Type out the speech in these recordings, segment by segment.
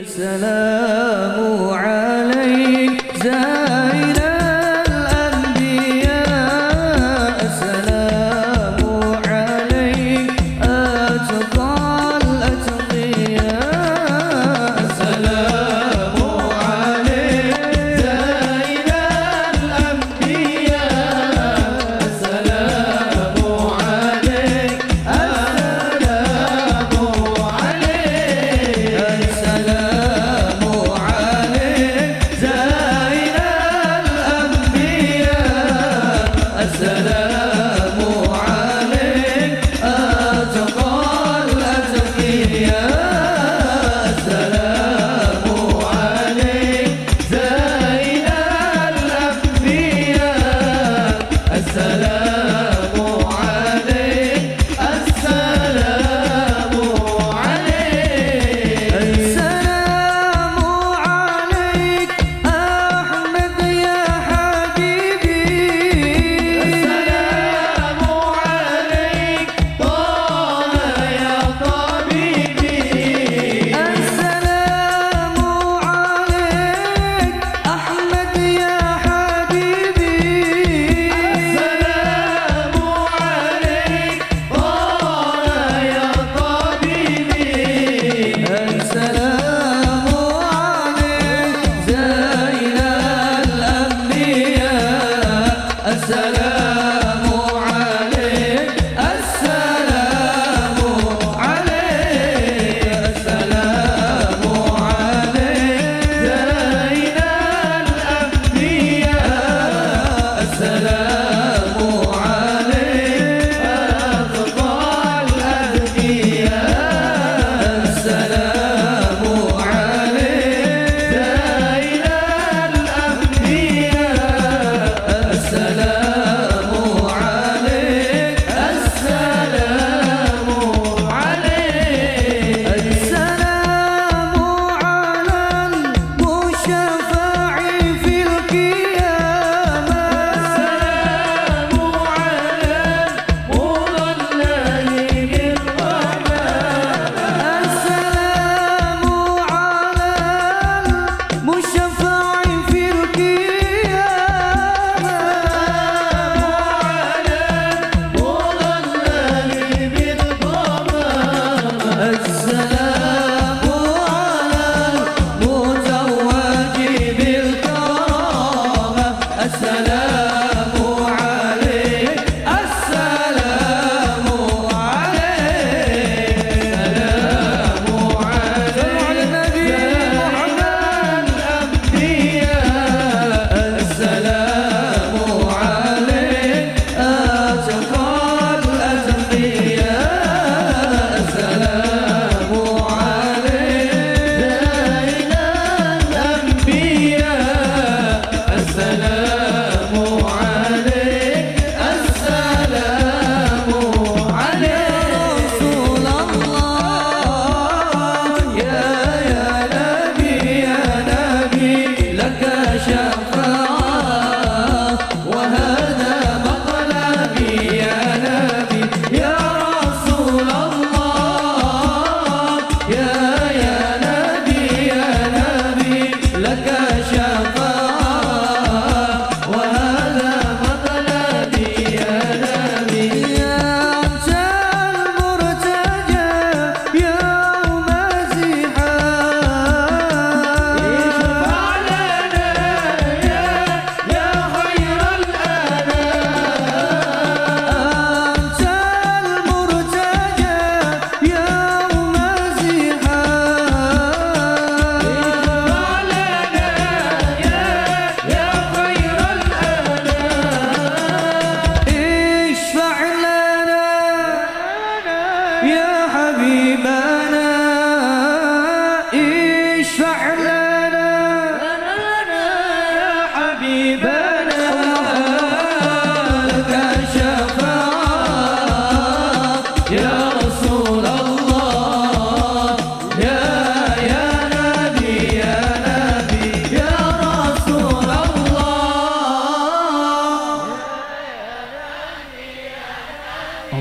السلام عليكم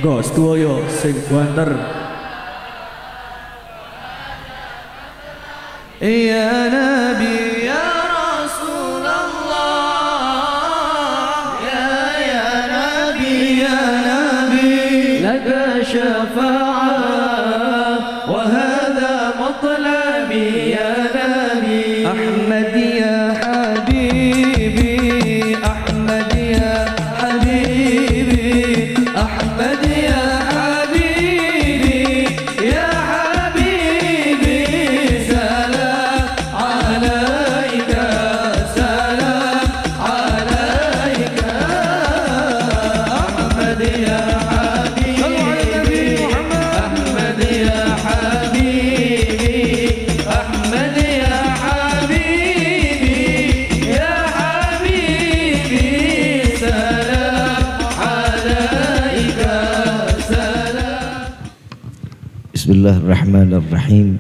monggo setuyo sing banter iya Bismillahirrahmanirrahim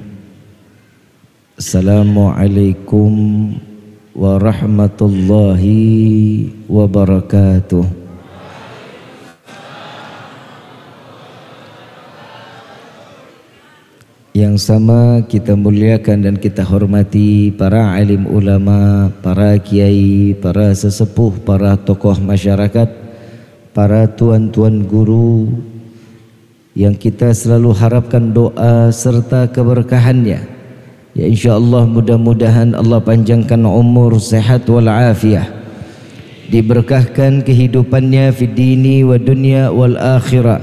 Assalamualaikum warahmatullahi wabarakatuh Yang sama kita muliakan dan kita hormati para alim ulama, para kiai, para sesepuh, para tokoh masyarakat, para tuan-tuan guru, yang kita selalu harapkan doa serta keberkahannya. Ya Insya Allah mudah-mudahan Allah panjangkan umur, sehat wal afiah. Diberkahkan kehidupannya fid dini wa dunya wal akhirah.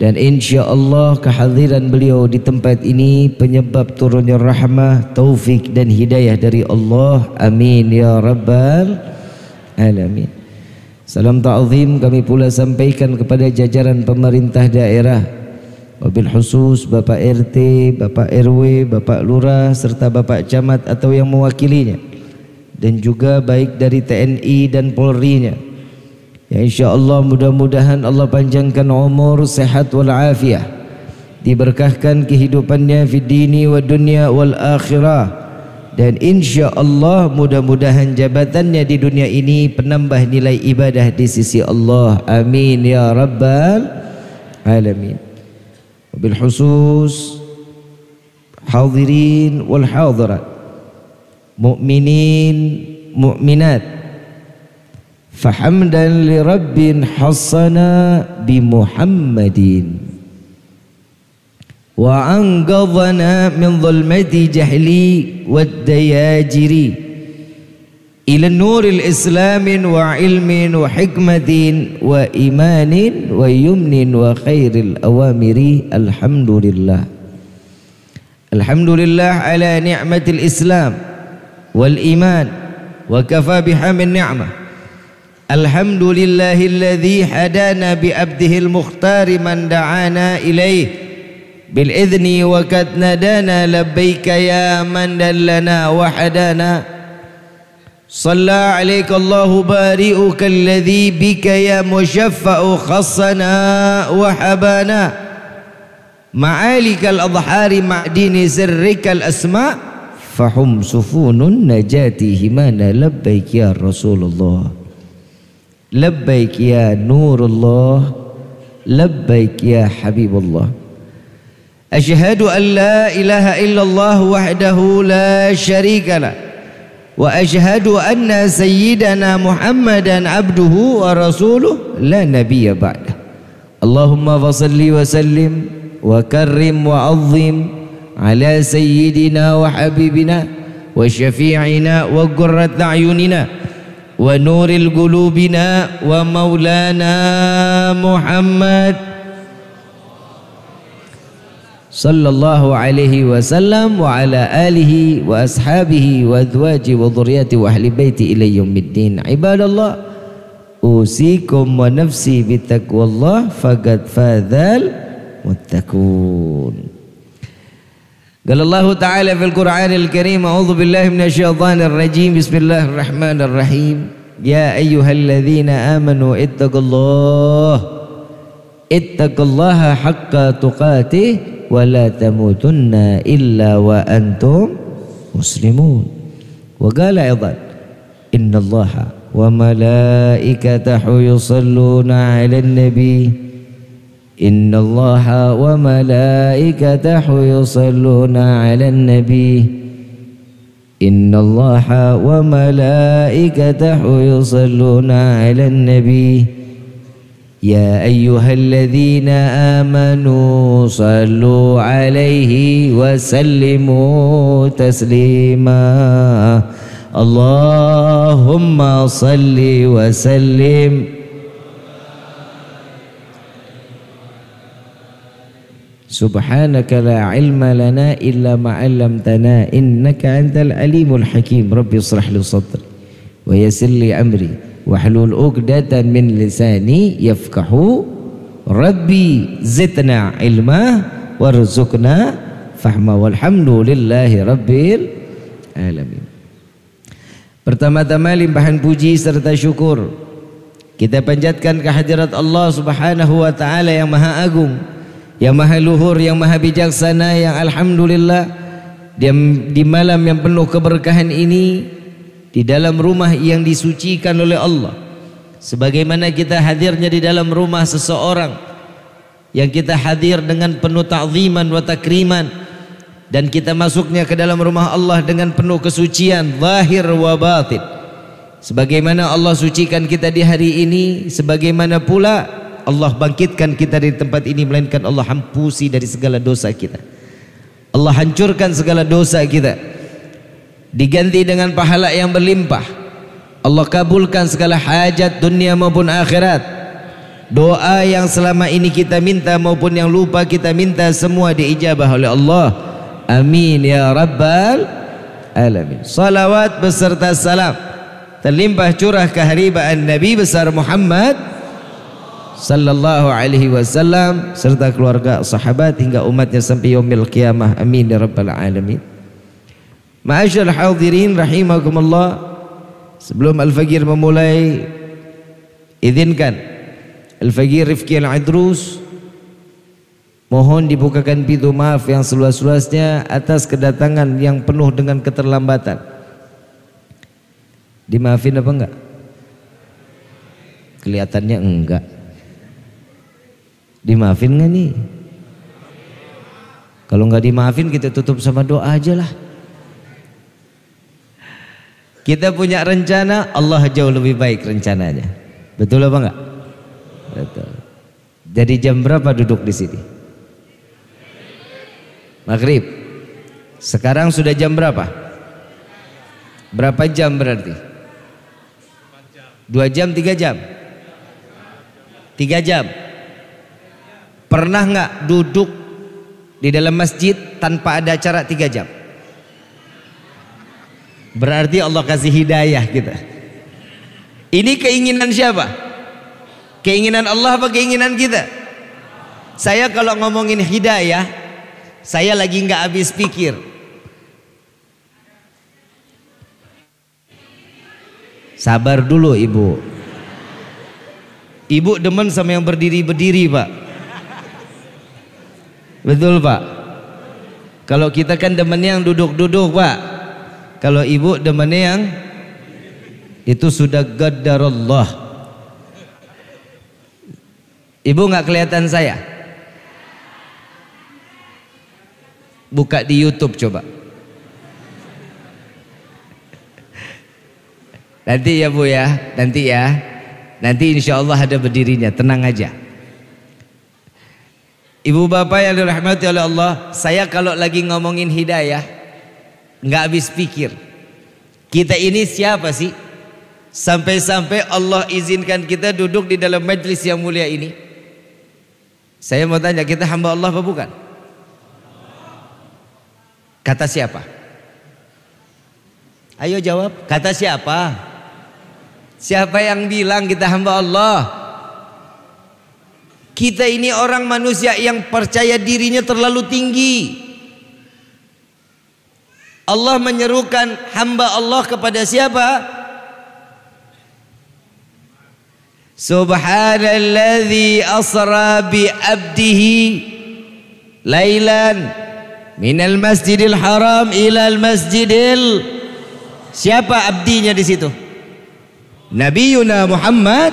Dan Allah kehadiran beliau di tempat ini penyebab turunnya rahmah, taufik dan hidayah dari Allah. Amin ya rabbal alamin. Salam ta'zim kami pula sampaikan kepada jajaran pemerintah daerah Wabil khusus Bapak RT, Bapak RW, Bapak Lurah serta Bapak Camat atau yang mewakilinya dan juga baik dari TNI dan Polri-nya. Ya insya-Allah mudah-mudahan Allah panjangkan umur, sehat wal afiah. Diberkahkan kehidupannya di dini wa dunia wal akhirah. dan insya Allah mudah-mudahan jabatannya di dunia ini penambah nilai ibadah di sisi Allah. Amin ya Rabbal Alamin. Bil khusus hadirin wal hadirat mukminin mukminat fahamdan li rabbin hassana bi muhammadin وأنقذنا من ظلمة جهلي والدياجر إلى النور الإسلام وعلم وحكمة وإيمان ويمن وخير الأوامر الحمد لله الحمد لله على نعمة الإسلام والإيمان وكفى بها من نعمة الحمد لله الذي هدانا بأبده المختار من دعانا إليه بالإذن وقد ندانا لبيك يا من دلنا وحدنا صلى عليك الله بارئك الذي بك يا مشفى خصنا وحبانا معالك الأضحار مع دين سرك الأسماء فهم سفون النجاة همانا لبيك يا رسول الله لبيك يا نور الله لبيك يا حبيب الله أشهد أن لا إله إلا الله وحده لا شريك له وأشهد أن سيدنا محمدا عبده ورسوله لا نبي بعده اللهم فصل وسلم وكرم وعظم على سيدنا وحبيبنا وشفيعنا وقرة أعيننا ونور قلوبنا ومولانا محمد صلى الله عليه وسلم وعلى آله وأصحابه وأزواجه وذريته وأهل بيته إلى يوم الدين عباد الله أوصيكم ونفسي بتقوى الله فقد فاز المتقون قال الله تعالى في القرآن الكريم أعوذ بالله من الشيطان الرجيم بسم الله الرحمن الرحيم يا أيها الذين آمنوا اتقوا الله اتقوا الله حق تقاته ولا تموتن إلا وأنتم مسلمون وقال أيضا إن الله وملائكته يصلون على النبي إن الله وملائكته يصلون على النبي إن الله وملائكته يصلون على النبي يا أيها الذين آمنوا صلوا عليه وسلموا تسليما اللهم صل وسلم سبحانك لا علم لنا إلا ما علمتنا إنك أنت العليم الحكيم ربي اشرح لي صدري ويسر لي أمري wahlul uqdatan min lisani yafkahu rabbi zidna ilma warzuqna fahma walhamdulillahi rabbil alamin Pertama-tama limpahan puji serta syukur kita panjatkan kehadirat Allah Subhanahu wa taala yang maha agung, yang maha luhur, yang maha bijaksana, yang alhamdulillah di malam yang penuh keberkahan ini di dalam rumah yang disucikan oleh Allah sebagaimana kita hadirnya di dalam rumah seseorang yang kita hadir dengan penuh ta'ziman wa takriman dan kita masuknya ke dalam rumah Allah dengan penuh kesucian zahir wa batin sebagaimana Allah sucikan kita di hari ini sebagaimana pula Allah bangkitkan kita dari tempat ini melainkan Allah hampusi dari segala dosa kita Allah hancurkan segala dosa kita diganti dengan pahala yang berlimpah Allah kabulkan segala hajat dunia maupun akhirat doa yang selama ini kita minta maupun yang lupa kita minta semua diijabah oleh Allah amin ya rabbal alamin salawat beserta salam terlimpah curah keharibaan Nabi besar Muhammad sallallahu alaihi wasallam serta keluarga sahabat hingga umatnya sampai yaumil qiyamah amin ya rabbal alamin Ma'asyal hadirin rahimakumullah Sebelum al fagir memulai Izinkan al fagir Rifki Al-Idrus Mohon dibukakan pintu maaf yang seluas-luasnya atas kedatangan yang penuh dengan keterlambatan. Dimaafin apa enggak? Kelihatannya enggak. Dimaafin enggak nih? Kalau enggak dimaafin kita tutup sama doa aja lah. Kita punya rencana, Allah jauh lebih baik rencananya. Betul apa enggak? Betul. Jadi jam berapa duduk di sini? Maghrib. Sekarang sudah jam berapa? Berapa jam berarti? Dua jam, tiga jam? Tiga jam. Pernah enggak duduk di dalam masjid tanpa ada acara tiga jam? Berarti Allah kasih hidayah kita. Ini keinginan siapa? Keinginan Allah apa keinginan kita? Saya kalau ngomongin hidayah, saya lagi nggak habis pikir. Sabar dulu ibu. Ibu demen sama yang berdiri-berdiri pak. Betul pak. Kalau kita kan demen yang duduk-duduk pak. Kalau ibu demennya yang itu sudah gadarullah. Ibu nggak kelihatan saya? Buka di YouTube coba. Nanti ya Bu ya, nanti ya. Nanti insya Allah ada berdirinya, tenang aja. Ibu bapak yang dirahmati oleh Allah, saya kalau lagi ngomongin hidayah, nggak habis pikir. Kita ini siapa sih? Sampai-sampai Allah izinkan kita duduk di dalam majelis yang mulia ini. Saya mau tanya, kita hamba Allah apa bukan? Kata siapa? Ayo jawab, kata siapa? Siapa yang bilang kita hamba Allah? Kita ini orang manusia yang percaya dirinya terlalu tinggi. Allah menyerukan hamba Allah kepada siapa? Subhanalladzi asra bi abdihi lailan minal masjidil haram ila al masjidil Siapa abdinya di situ? Nabiuna Muhammad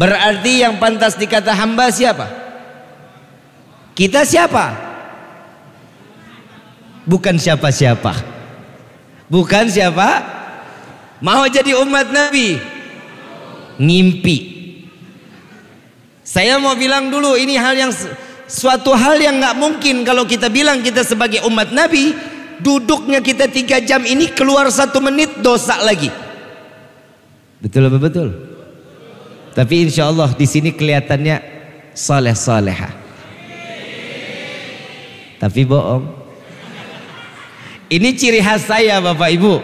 Berarti yang pantas dikata hamba siapa? Kita siapa? bukan siapa-siapa. Bukan siapa? Mau jadi umat Nabi? Ngimpi. Saya mau bilang dulu ini hal yang suatu hal yang nggak mungkin kalau kita bilang kita sebagai umat Nabi duduknya kita tiga jam ini keluar satu menit dosa lagi. Betul apa betul? Tapi insya Allah di sini kelihatannya saleh saleha. Tapi bohong. Ini ciri khas saya Bapak Ibu.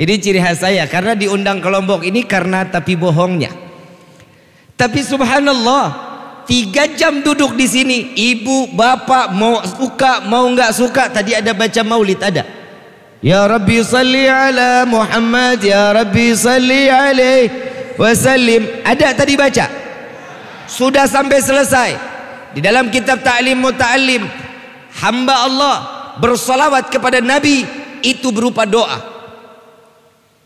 Ini ciri khas saya karena diundang ke Lombok ini karena tapi bohongnya. Tapi subhanallah, tiga jam duduk di sini, ibu, bapak mau suka mau nggak suka tadi ada baca maulid ada. Ya Rabbi salli ala Muhammad, ya Rabbi salli alaihi wasallim. Ada tadi baca. Sudah sampai selesai. Di dalam kitab Ta'lim Muta'allim, hamba Allah bersolawat kepada Nabi itu berupa doa.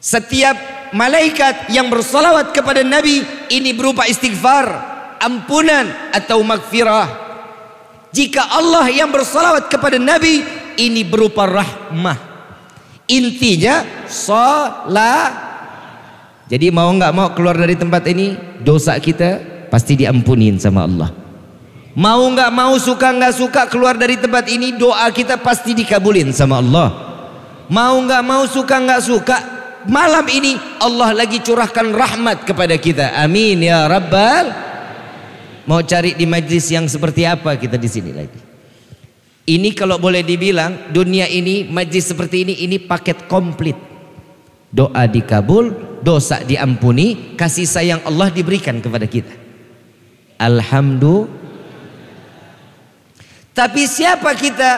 Setiap malaikat yang bersolawat kepada Nabi ini berupa istighfar, ampunan atau magfirah. Jika Allah yang bersolawat kepada Nabi ini berupa rahmah. Intinya salat. Jadi mau nggak mau keluar dari tempat ini dosa kita pasti diampunin sama Allah. Mau nggak mau suka nggak suka keluar dari tempat ini doa kita pasti dikabulin sama Allah. Mau nggak mau suka nggak suka malam ini Allah lagi curahkan rahmat kepada kita. Amin ya Rabbal. Mau cari di majlis yang seperti apa kita di sini lagi. Ini kalau boleh dibilang dunia ini majlis seperti ini ini paket komplit. Doa dikabul, dosa diampuni, kasih sayang Allah diberikan kepada kita. Alhamdulillah tapi siapa kita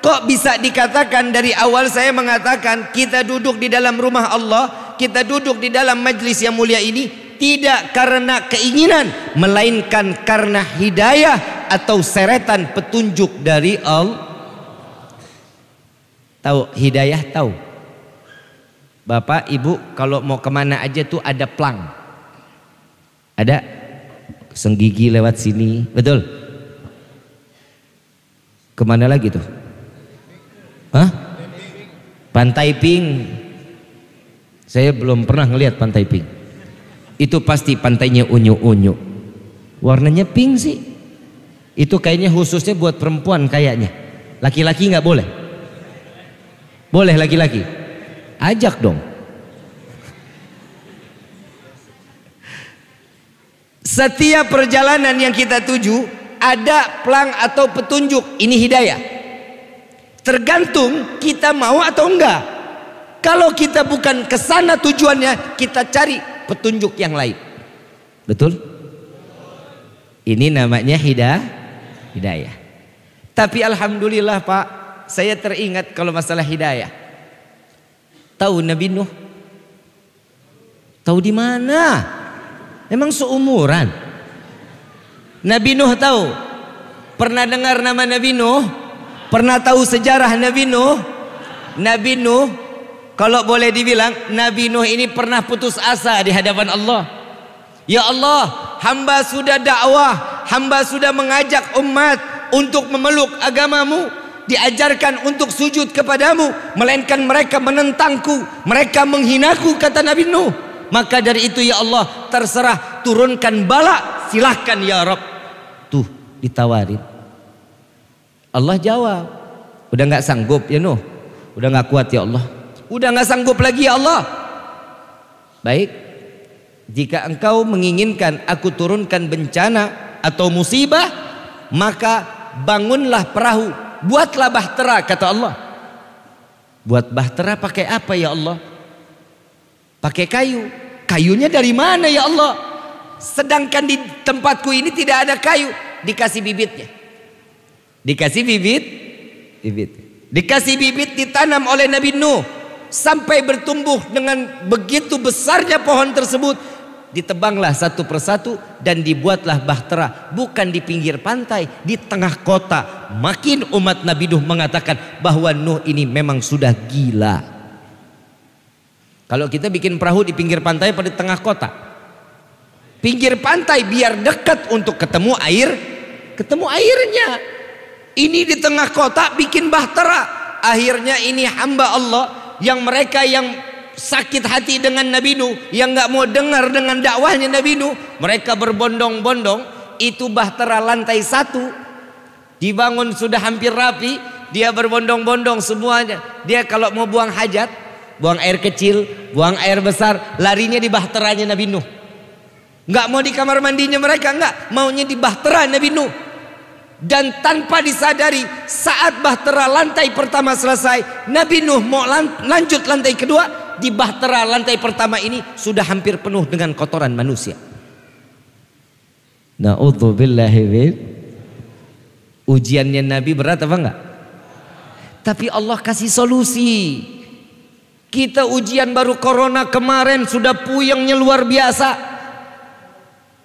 Kok bisa dikatakan dari awal saya mengatakan kita duduk di dalam rumah Allah, kita duduk di dalam majlis yang mulia ini tidak karena keinginan, melainkan karena hidayah atau seretan petunjuk dari Allah. Tahu hidayah tahu. Bapak, Ibu, kalau mau kemana aja tuh ada plang. Ada senggigi lewat sini, betul? Kemana lagi tuh? Hah? Pantai Pink. Saya belum pernah ngelihat Pantai Pink. Itu pasti pantainya unyu-unyu. Warnanya pink sih. Itu kayaknya khususnya buat perempuan kayaknya. Laki-laki nggak boleh. Boleh laki-laki. Ajak dong. Setiap perjalanan yang kita tuju ada pelang atau petunjuk ini hidayah tergantung kita mau atau enggak kalau kita bukan ke sana tujuannya kita cari petunjuk yang lain betul ini namanya hidayah hidayah tapi alhamdulillah Pak saya teringat kalau masalah hidayah tahu Nabi Nuh tahu di mana emang seumuran Nabi Nuh tahu. Pernah dengar nama Nabi Nuh? Pernah tahu sejarah Nabi Nuh? Nabi Nuh kalau boleh dibilang Nabi Nuh ini pernah putus asa di hadapan Allah. Ya Allah, hamba sudah dakwah, hamba sudah mengajak umat untuk memeluk agamamu, diajarkan untuk sujud kepadamu, melainkan mereka menentangku, mereka menghinaku kata Nabi Nuh. Maka dari itu ya Allah, terserah turunkan bala, silahkan ya Rabb ditawarin? Allah jawab, udah nggak sanggup ya Nuh, udah nggak kuat ya Allah, udah nggak sanggup lagi ya Allah. Baik, jika engkau menginginkan aku turunkan bencana atau musibah, maka bangunlah perahu, buatlah bahtera kata Allah. Buat bahtera pakai apa ya Allah? Pakai kayu. Kayunya dari mana ya Allah? Sedangkan di tempatku ini tidak ada kayu dikasih bibitnya. Dikasih bibit, bibit. Dikasih bibit ditanam oleh Nabi Nuh sampai bertumbuh dengan begitu besarnya pohon tersebut. Ditebanglah satu persatu dan dibuatlah bahtera bukan di pinggir pantai, di tengah kota. Makin umat Nabi Nuh mengatakan bahwa Nuh ini memang sudah gila. Kalau kita bikin perahu di pinggir pantai pada tengah kota, Pinggir pantai biar dekat untuk ketemu air, ketemu airnya. Ini di tengah kota bikin bahtera. Akhirnya ini hamba Allah yang mereka yang sakit hati dengan Nabi Nuh, yang nggak mau dengar dengan dakwahnya Nabi Nuh, mereka berbondong-bondong itu bahtera lantai satu dibangun sudah hampir rapi, dia berbondong-bondong semuanya. Dia kalau mau buang hajat, buang air kecil, buang air besar, larinya di bahteranya Nabi Nuh. Enggak mau di kamar mandinya mereka, enggak. Maunya di bahtera Nabi Nuh. Dan tanpa disadari saat bahtera lantai pertama selesai, Nabi Nuh mau lan lanjut lantai kedua, di bahtera lantai pertama ini sudah hampir penuh dengan kotoran manusia. Nah, Ujiannya Nabi berat apa enggak? Tapi Allah kasih solusi. Kita ujian baru corona kemarin sudah puyengnya luar biasa.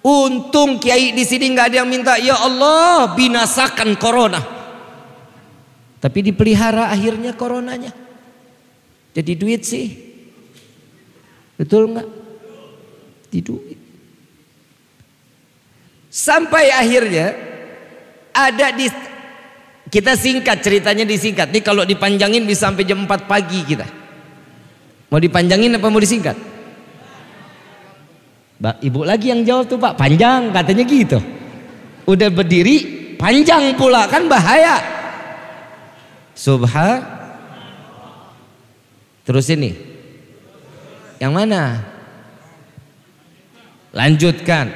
Untung kiai di sini nggak ada yang minta, ya Allah binasakan corona. Tapi dipelihara akhirnya coronanya. Jadi duit sih. Betul nggak? Di duit. Sampai akhirnya ada di kita singkat ceritanya disingkat. Nih kalau dipanjangin bisa sampai jam 4 pagi kita. Mau dipanjangin apa mau disingkat? Ibu lagi yang jawab tuh Pak, panjang katanya gitu. Udah berdiri panjang pula kan bahaya. subha Terus ini. Yang mana? Lanjutkan.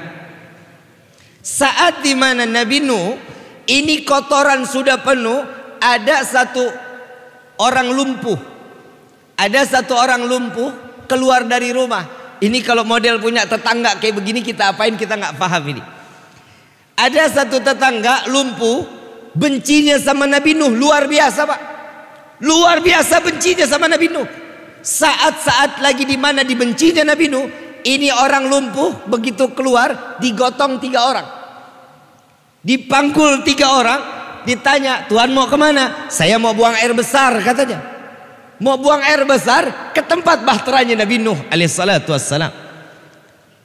Saat dimana Nabi Nuh ini kotoran sudah penuh, ada satu orang lumpuh. Ada satu orang lumpuh keluar dari rumah ini kalau model punya tetangga kayak begini kita apain kita nggak paham ini. Ada satu tetangga lumpuh bencinya sama Nabi Nuh luar biasa pak. Luar biasa bencinya sama Nabi Nuh. Saat-saat lagi di mana dibencinya Nabi Nuh, ini orang lumpuh begitu keluar digotong tiga orang. Dipangkul tiga orang, ditanya Tuhan mau kemana? Saya mau buang air besar katanya. Mau buang air besar ke tempat bahteranya Nabi Nuh alaihissalatu wassalam.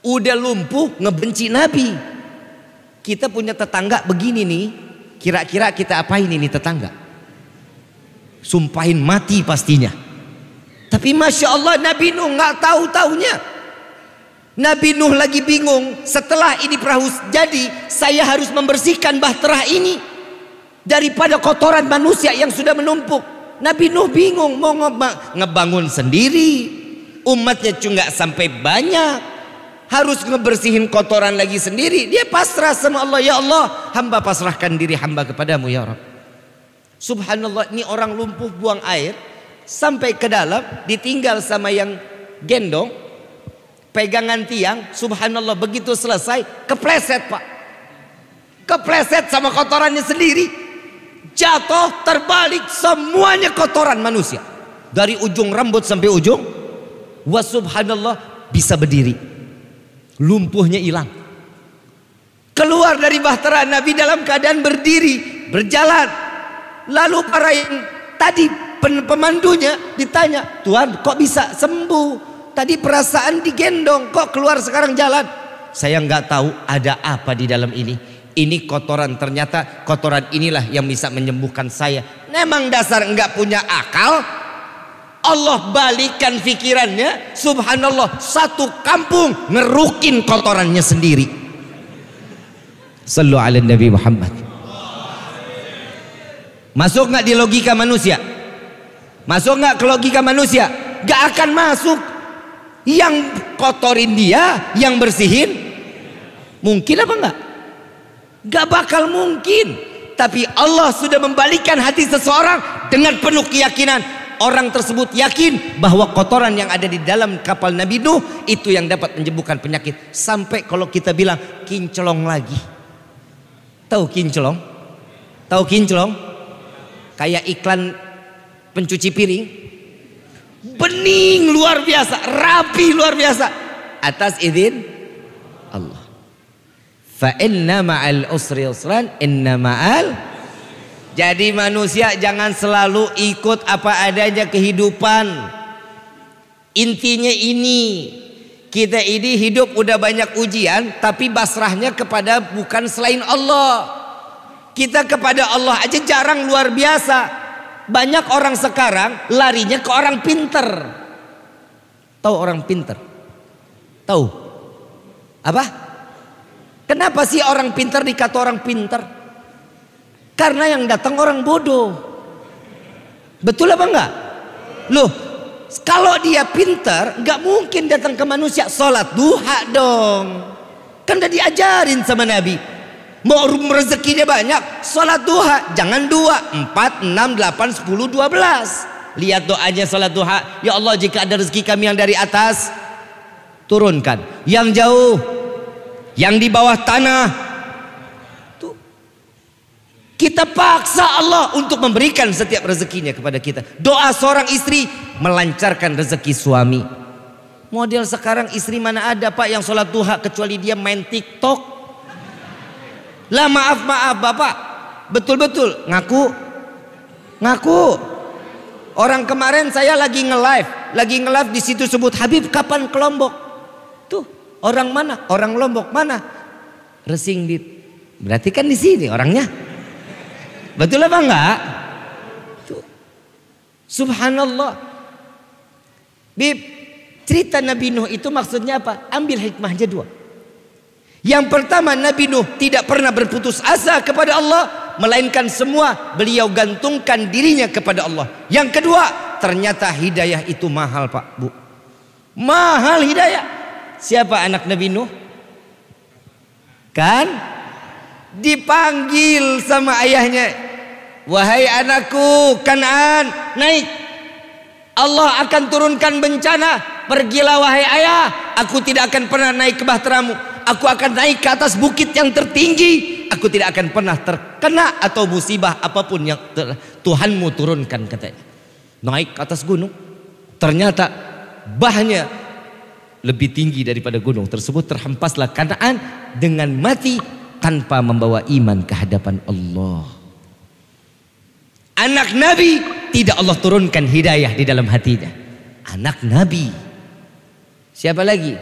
Udah lumpuh ngebenci Nabi. Kita punya tetangga begini nih. Kira-kira kita apain ini tetangga? Sumpahin mati pastinya. Tapi Masya Allah Nabi Nuh nggak tahu-taunya. Nabi Nuh lagi bingung setelah ini perahu jadi saya harus membersihkan bahtera ini daripada kotoran manusia yang sudah menumpuk Nabi Nuh bingung mau ngebangun sendiri. Umatnya juga sampai banyak. Harus ngebersihin kotoran lagi sendiri. Dia pasrah sama Allah. Ya Allah hamba pasrahkan diri hamba kepadamu ya Rabb. Subhanallah ini orang lumpuh buang air. Sampai ke dalam ditinggal sama yang gendong. Pegangan tiang. Subhanallah begitu selesai kepleset pak. Kepleset sama kotorannya sendiri jatuh terbalik semuanya kotoran manusia dari ujung rambut sampai ujung wa subhanallah bisa berdiri lumpuhnya hilang keluar dari bahtera Nabi dalam keadaan berdiri berjalan lalu para yang tadi pemandunya ditanya Tuhan kok bisa sembuh tadi perasaan digendong kok keluar sekarang jalan saya nggak tahu ada apa di dalam ini ini kotoran ternyata kotoran inilah yang bisa menyembuhkan saya. Memang dasar enggak punya akal. Allah balikan fikirannya. Subhanallah satu kampung ngerukin kotorannya sendiri. Sallu ala Nabi Muhammad. Masuk nggak di logika manusia? Masuk nggak ke logika manusia? Gak akan masuk. Yang kotorin dia, yang bersihin mungkin apa enggak? Gak bakal mungkin. Tapi Allah sudah membalikan hati seseorang dengan penuh keyakinan. Orang tersebut yakin bahwa kotoran yang ada di dalam kapal Nabi Nuh itu yang dapat menyembuhkan penyakit. Sampai kalau kita bilang kinclong lagi. Tahu kinclong? Tahu kinclong? Kayak iklan pencuci piring. Bening luar biasa, rapi luar biasa. Atas izin Allah. Fa inna ma'al usri usran inna ma'al Jadi manusia jangan selalu ikut apa adanya kehidupan. Intinya ini kita ini hidup udah banyak ujian tapi basrahnya kepada bukan selain Allah. Kita kepada Allah aja jarang luar biasa. Banyak orang sekarang larinya ke orang pinter. Tahu orang pinter? Tahu? Apa? Kenapa sih orang pintar dikata orang pintar? Karena yang datang orang bodoh. Betul apa enggak? Loh, kalau dia pintar, enggak mungkin datang ke manusia sholat duha dong. Kan udah diajarin sama Nabi. Mau rezeki dia banyak, sholat duha jangan dua, empat, enam, delapan, sepuluh, dua belas. Lihat doanya salat duha. Ya Allah jika ada rezeki kami yang dari atas. Turunkan. Yang jauh yang di bawah tanah tuh kita paksa Allah untuk memberikan setiap rezekinya kepada kita doa seorang istri melancarkan rezeki suami model sekarang istri mana ada pak yang sholat duha kecuali dia main tiktok lah maaf maaf bapak betul-betul ngaku ngaku orang kemarin saya lagi nge-live lagi nge-live di situ sebut Habib kapan ke Orang mana? Orang Lombok mana? Resing Dit. Berarti kan di sini orangnya. Betul apa enggak? Tuh. Subhanallah. Bib, cerita Nabi Nuh itu maksudnya apa? Ambil hikmahnya dua. Yang pertama Nabi Nuh tidak pernah berputus asa kepada Allah melainkan semua beliau gantungkan dirinya kepada Allah. Yang kedua, ternyata hidayah itu mahal, Pak, Bu. Mahal hidayah. Siapa anak Nabi Nuh? Kan? Dipanggil sama ayahnya. Wahai anakku, Kanan, naik. Allah akan turunkan bencana. Pergilah wahai ayah, aku tidak akan pernah naik ke bahteramu. Aku akan naik ke atas bukit yang tertinggi. Aku tidak akan pernah terkena atau musibah apapun yang Tuhanmu turunkan katanya. Naik ke atas gunung. Ternyata bahnya lebih tinggi daripada gunung tersebut terhempaslah Kanaan dengan mati tanpa membawa iman ke hadapan Allah. Anak Nabi tidak Allah turunkan hidayah di dalam hatinya. Anak Nabi. Siapa lagi?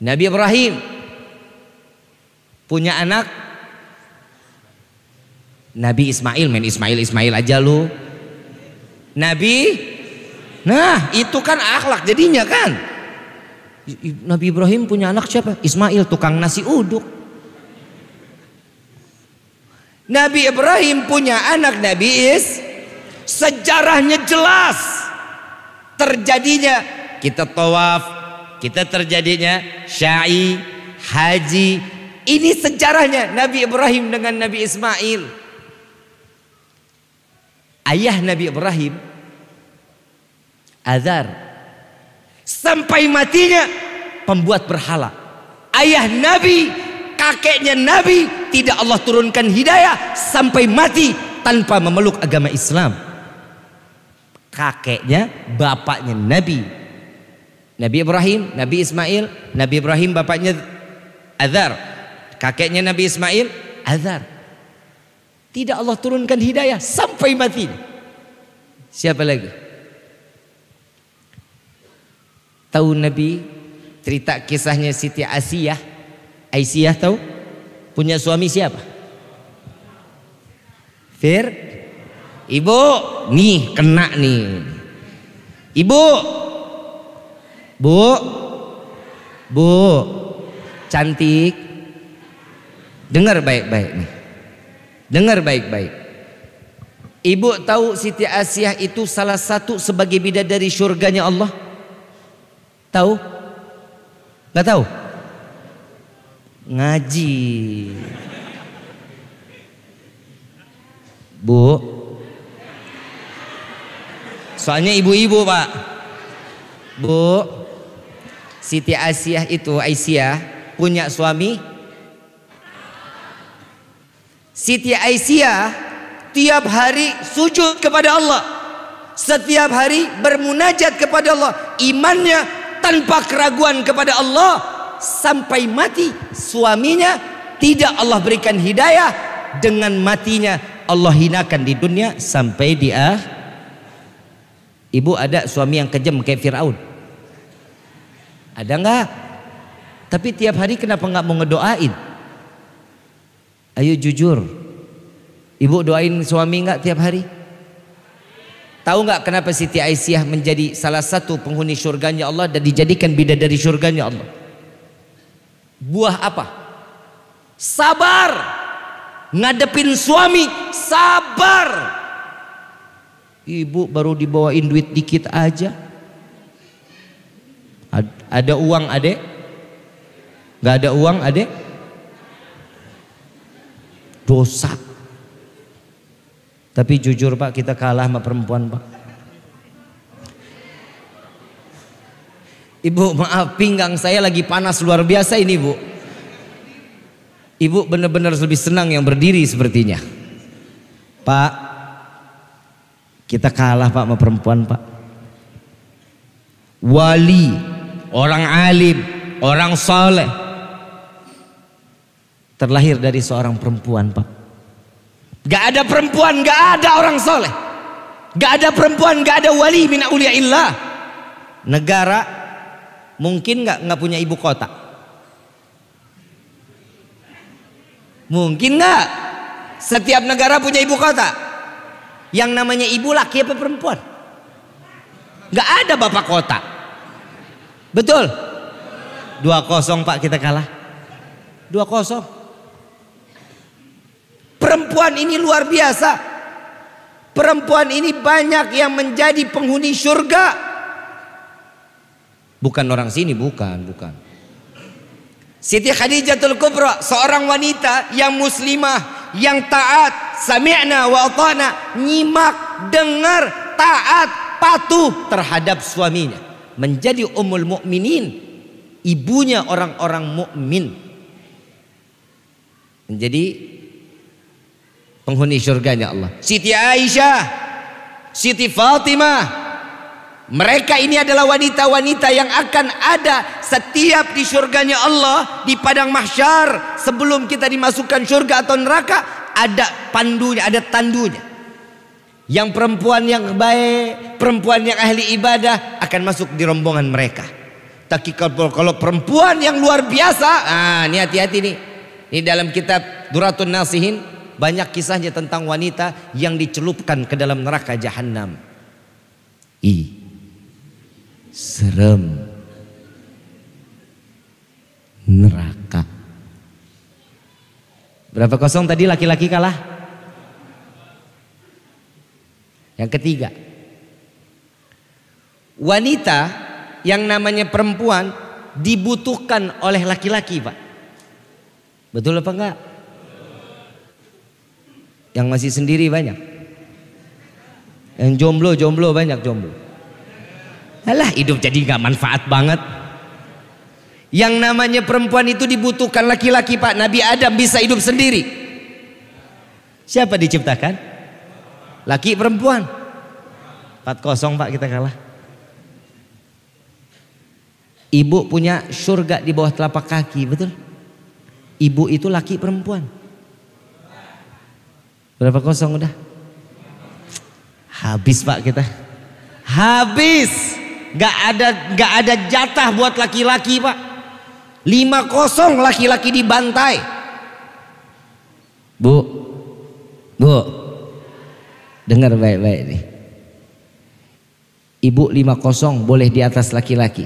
Nabi Ibrahim punya anak Nabi Ismail, main Ismail Ismail aja lu. Nabi Nah, itu kan akhlak jadinya kan. Nabi Ibrahim punya anak siapa? Ismail tukang nasi uduk. Nabi Ibrahim punya anak Nabi Is. Sejarahnya jelas. Terjadinya kita tawaf, kita terjadinya syai, haji. Ini sejarahnya Nabi Ibrahim dengan Nabi Ismail. Ayah Nabi Ibrahim Azar Sampai matinya pembuat berhala. Ayah Nabi, kakeknya Nabi tidak Allah turunkan hidayah sampai mati tanpa memeluk agama Islam. Kakeknya, bapaknya Nabi. Nabi Ibrahim, Nabi Ismail, Nabi Ibrahim bapaknya Azhar Kakeknya Nabi Ismail, Azhar Tidak Allah turunkan hidayah sampai mati. Siapa lagi? Tahu Nabi cerita kisahnya Siti Asiyah? Aisyah tahu? Punya suami siapa? Fir? Ibu, nih kena nih. Ibu. Bu. Bu. Cantik. Dengar baik-baik nih. Dengar baik-baik. Ibu tahu Siti Asiyah itu salah satu sebagai bidadari syurganya Allah? Tahu? Gak tahu? Ngaji. Bu. Soalnya ibu-ibu pak. Bu. Siti Asiah itu Aisyah punya suami. Siti Aisyah tiap hari sujud kepada Allah. Setiap hari bermunajat kepada Allah. Imannya tanpa keraguan kepada Allah sampai mati suaminya tidak Allah berikan hidayah dengan matinya Allah hinakan di dunia sampai di ah. Ibu ada suami yang kejam kayak Firaun. Ada nggak? Tapi tiap hari kenapa nggak mau ngedoain? Ayo jujur. Ibu doain suami nggak tiap hari? Tahu nggak kenapa Siti Aisyah menjadi salah satu penghuni surganya Allah dan dijadikan bidadari surganya Allah? Buah apa? Sabar. Ngadepin suami, sabar. Ibu baru dibawain duit dikit aja. Ada uang adek? Gak ada uang adek? Dosa tapi jujur Pak kita kalah sama perempuan Pak. Ibu maaf pinggang saya lagi panas luar biasa ini Bu. Ibu benar-benar lebih senang yang berdiri sepertinya. Pak, kita kalah Pak sama perempuan Pak. Wali, orang alim, orang soleh. Terlahir dari seorang perempuan Pak. Gak ada perempuan, gak ada orang soleh. Gak ada perempuan, gak ada wali min illah. Negara mungkin gak, nggak punya ibu kota. Mungkin gak? Setiap negara punya ibu kota. Yang namanya ibu laki apa perempuan? Gak ada bapak kota. Betul? Dua kosong Pak kita kalah. Dua kosong. Perempuan ini luar biasa. Perempuan ini banyak yang menjadi penghuni surga. Bukan orang sini, bukan, bukan. Siti Khadijatul Kubra, seorang wanita yang muslimah, yang taat, sami'na wa atana, nyimak, dengar, taat, patuh terhadap suaminya. Menjadi umul mukminin, ibunya orang-orang mukmin. Menjadi penghuni surganya Allah. Siti Aisyah, Siti Fatimah. Mereka ini adalah wanita-wanita yang akan ada setiap di surganya Allah di padang mahsyar sebelum kita dimasukkan surga atau neraka ada pandunya, ada tandunya. Yang perempuan yang baik, perempuan yang ahli ibadah akan masuk di rombongan mereka. Tapi kalau perempuan yang luar biasa, ah ini hati-hati nih. Ini dalam kitab Duratun Nasihin banyak kisahnya tentang wanita yang dicelupkan ke dalam neraka jahanam. I. Serem. Neraka. Berapa kosong tadi laki-laki kalah? Yang ketiga. Wanita yang namanya perempuan dibutuhkan oleh laki-laki, Pak. Betul apa enggak? Yang masih sendiri banyak. Yang jomblo-jomblo banyak jomblo. Alah hidup jadi gak manfaat banget. Yang namanya perempuan itu dibutuhkan laki-laki pak. Nabi Adam bisa hidup sendiri. Siapa diciptakan? Laki perempuan. 4-0 pak kita kalah. Ibu punya surga di bawah telapak kaki, betul? Ibu itu laki perempuan. Berapa kosong udah? Habis pak kita. Habis. Gak ada gak ada jatah buat laki-laki pak. Lima kosong laki-laki dibantai. Bu, bu, dengar baik-baik nih. Ibu lima kosong boleh di atas laki-laki.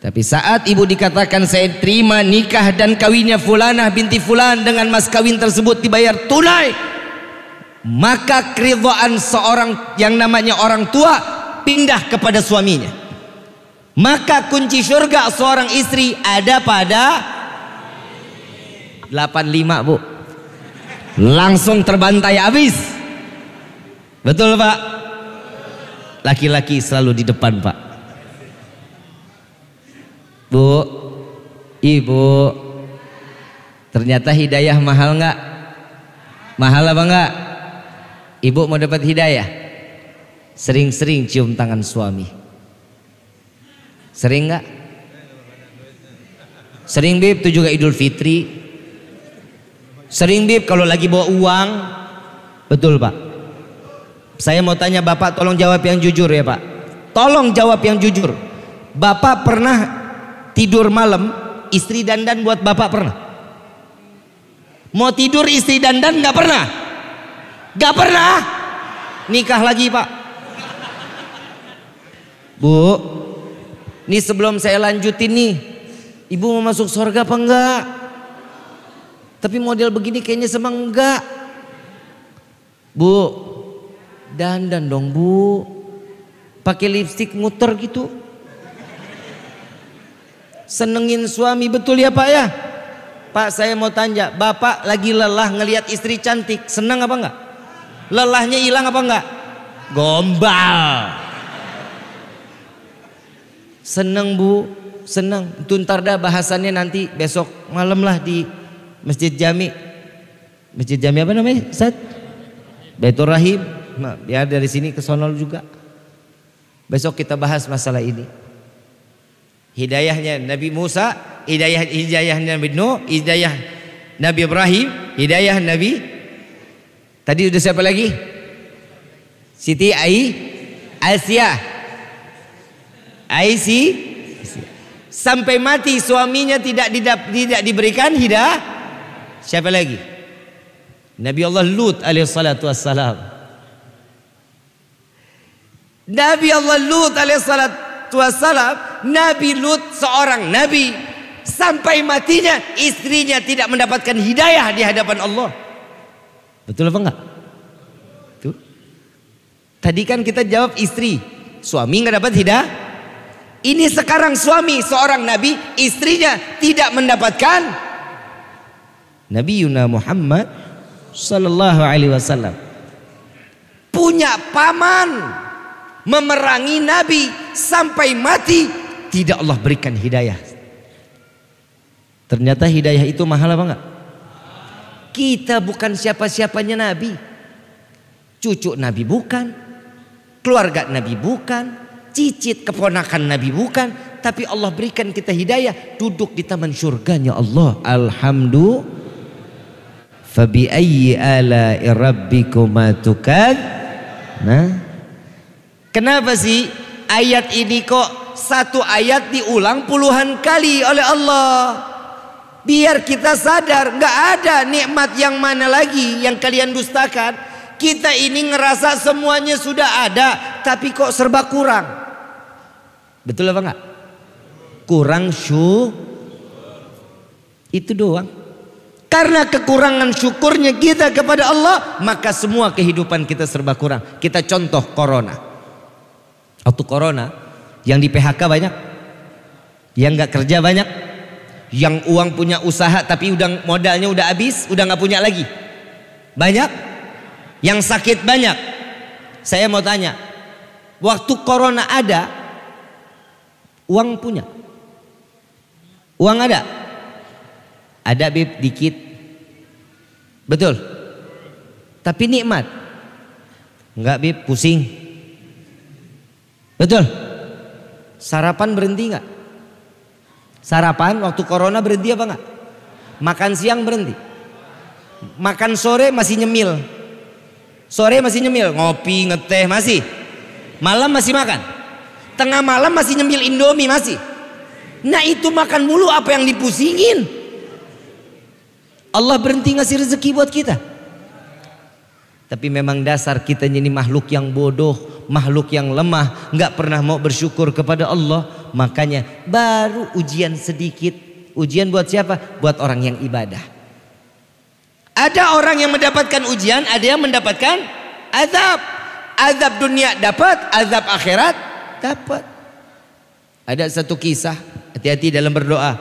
Tapi saat ibu dikatakan saya terima nikah dan kawinnya fulanah binti fulan dengan mas kawin tersebut dibayar tunai maka keridhaan seorang yang namanya orang tua pindah kepada suaminya maka kunci surga seorang istri ada pada 85 bu langsung terbantai habis betul pak laki-laki selalu di depan pak bu ibu ternyata hidayah mahal nggak mahal apa nggak Ibu mau dapat hidayah? Sering-sering cium tangan suami. Sering nggak? Sering bib itu juga Idul Fitri. Sering bib kalau lagi bawa uang. Betul pak. Saya mau tanya bapak tolong jawab yang jujur ya pak. Tolong jawab yang jujur. Bapak pernah tidur malam istri dandan buat bapak pernah? Mau tidur istri dandan nggak pernah? Gak pernah. Nikah lagi pak. Bu, ini sebelum saya lanjutin nih. Ibu mau masuk surga apa enggak? Tapi model begini kayaknya semang enggak. Bu, dandan dong bu. Pakai lipstick muter gitu. Senengin suami betul ya pak ya? Pak saya mau tanya, bapak lagi lelah ngelihat istri cantik, senang apa enggak? Lelahnya hilang apa enggak? Gombal. Seneng bu, seneng. Tuntar dah bahasannya nanti besok malam lah di Masjid Jami. Masjid Jami apa namanya? Sat? Baitur Rahim. Nah, biar dari sini ke Sonol juga. Besok kita bahas masalah ini. Hidayahnya Nabi Musa, hidayah hidayahnya Nabi Nuh, hidayah Nabi Ibrahim, hidayah Nabi Tadi sudah siapa lagi? Siti Ai Aisyah. sampai mati suaminya tidak didap, tidak diberikan hidayah. Siapa lagi? Nabi Allah Lut alaihissalatu wassalam. Nabi Allah Lut alaihissalatu wassalam, Nabi Lut seorang nabi sampai matinya istrinya tidak mendapatkan hidayah di hadapan Allah. Betul apa enggak? Tuh. Tadi kan kita jawab istri, suami enggak dapat hidayah. Ini sekarang suami seorang nabi, istrinya tidak mendapatkan Nabi Yuna Muhammad sallallahu alaihi wasallam. Punya paman memerangi nabi sampai mati tidak Allah berikan hidayah. Ternyata hidayah itu mahal apa enggak? Kita bukan siapa-siapanya Nabi. Cucu Nabi bukan, keluarga Nabi bukan, cicit keponakan Nabi bukan, tapi Allah berikan kita hidayah duduk di taman surganya Allah. Alhamdulillah. Fabi ayyi rabbikuma tukad. Nah. Kenapa sih ayat ini kok satu ayat diulang puluhan kali oleh Allah? Biar kita sadar nggak ada nikmat yang mana lagi yang kalian dustakan. Kita ini ngerasa semuanya sudah ada tapi kok serba kurang. Betul apa enggak? Kurang syukur. Itu doang. Karena kekurangan syukurnya kita kepada Allah, maka semua kehidupan kita serba kurang. Kita contoh corona. Waktu corona, yang di PHK banyak, yang nggak kerja banyak, yang uang punya usaha tapi udah modalnya udah habis, udah nggak punya lagi. Banyak. Yang sakit banyak. Saya mau tanya, waktu corona ada, uang punya? Uang ada? Ada bib dikit. Betul. Tapi nikmat. Enggak bib pusing. Betul. Sarapan berhenti enggak? Sarapan waktu corona berhenti apa enggak? Makan siang berhenti. Makan sore masih nyemil. Sore masih nyemil, ngopi, ngeteh masih. Malam masih makan. Tengah malam masih nyemil Indomie masih. Nah itu makan mulu apa yang dipusingin? Allah berhenti ngasih rezeki buat kita. Tapi memang dasar kita ini makhluk yang bodoh, makhluk yang lemah, nggak pernah mau bersyukur kepada Allah Makanya baru ujian sedikit. Ujian buat siapa? Buat orang yang ibadah. Ada orang yang mendapatkan ujian, ada yang mendapatkan azab. Azab dunia dapat, azab akhirat dapat. Ada satu kisah, hati-hati dalam berdoa.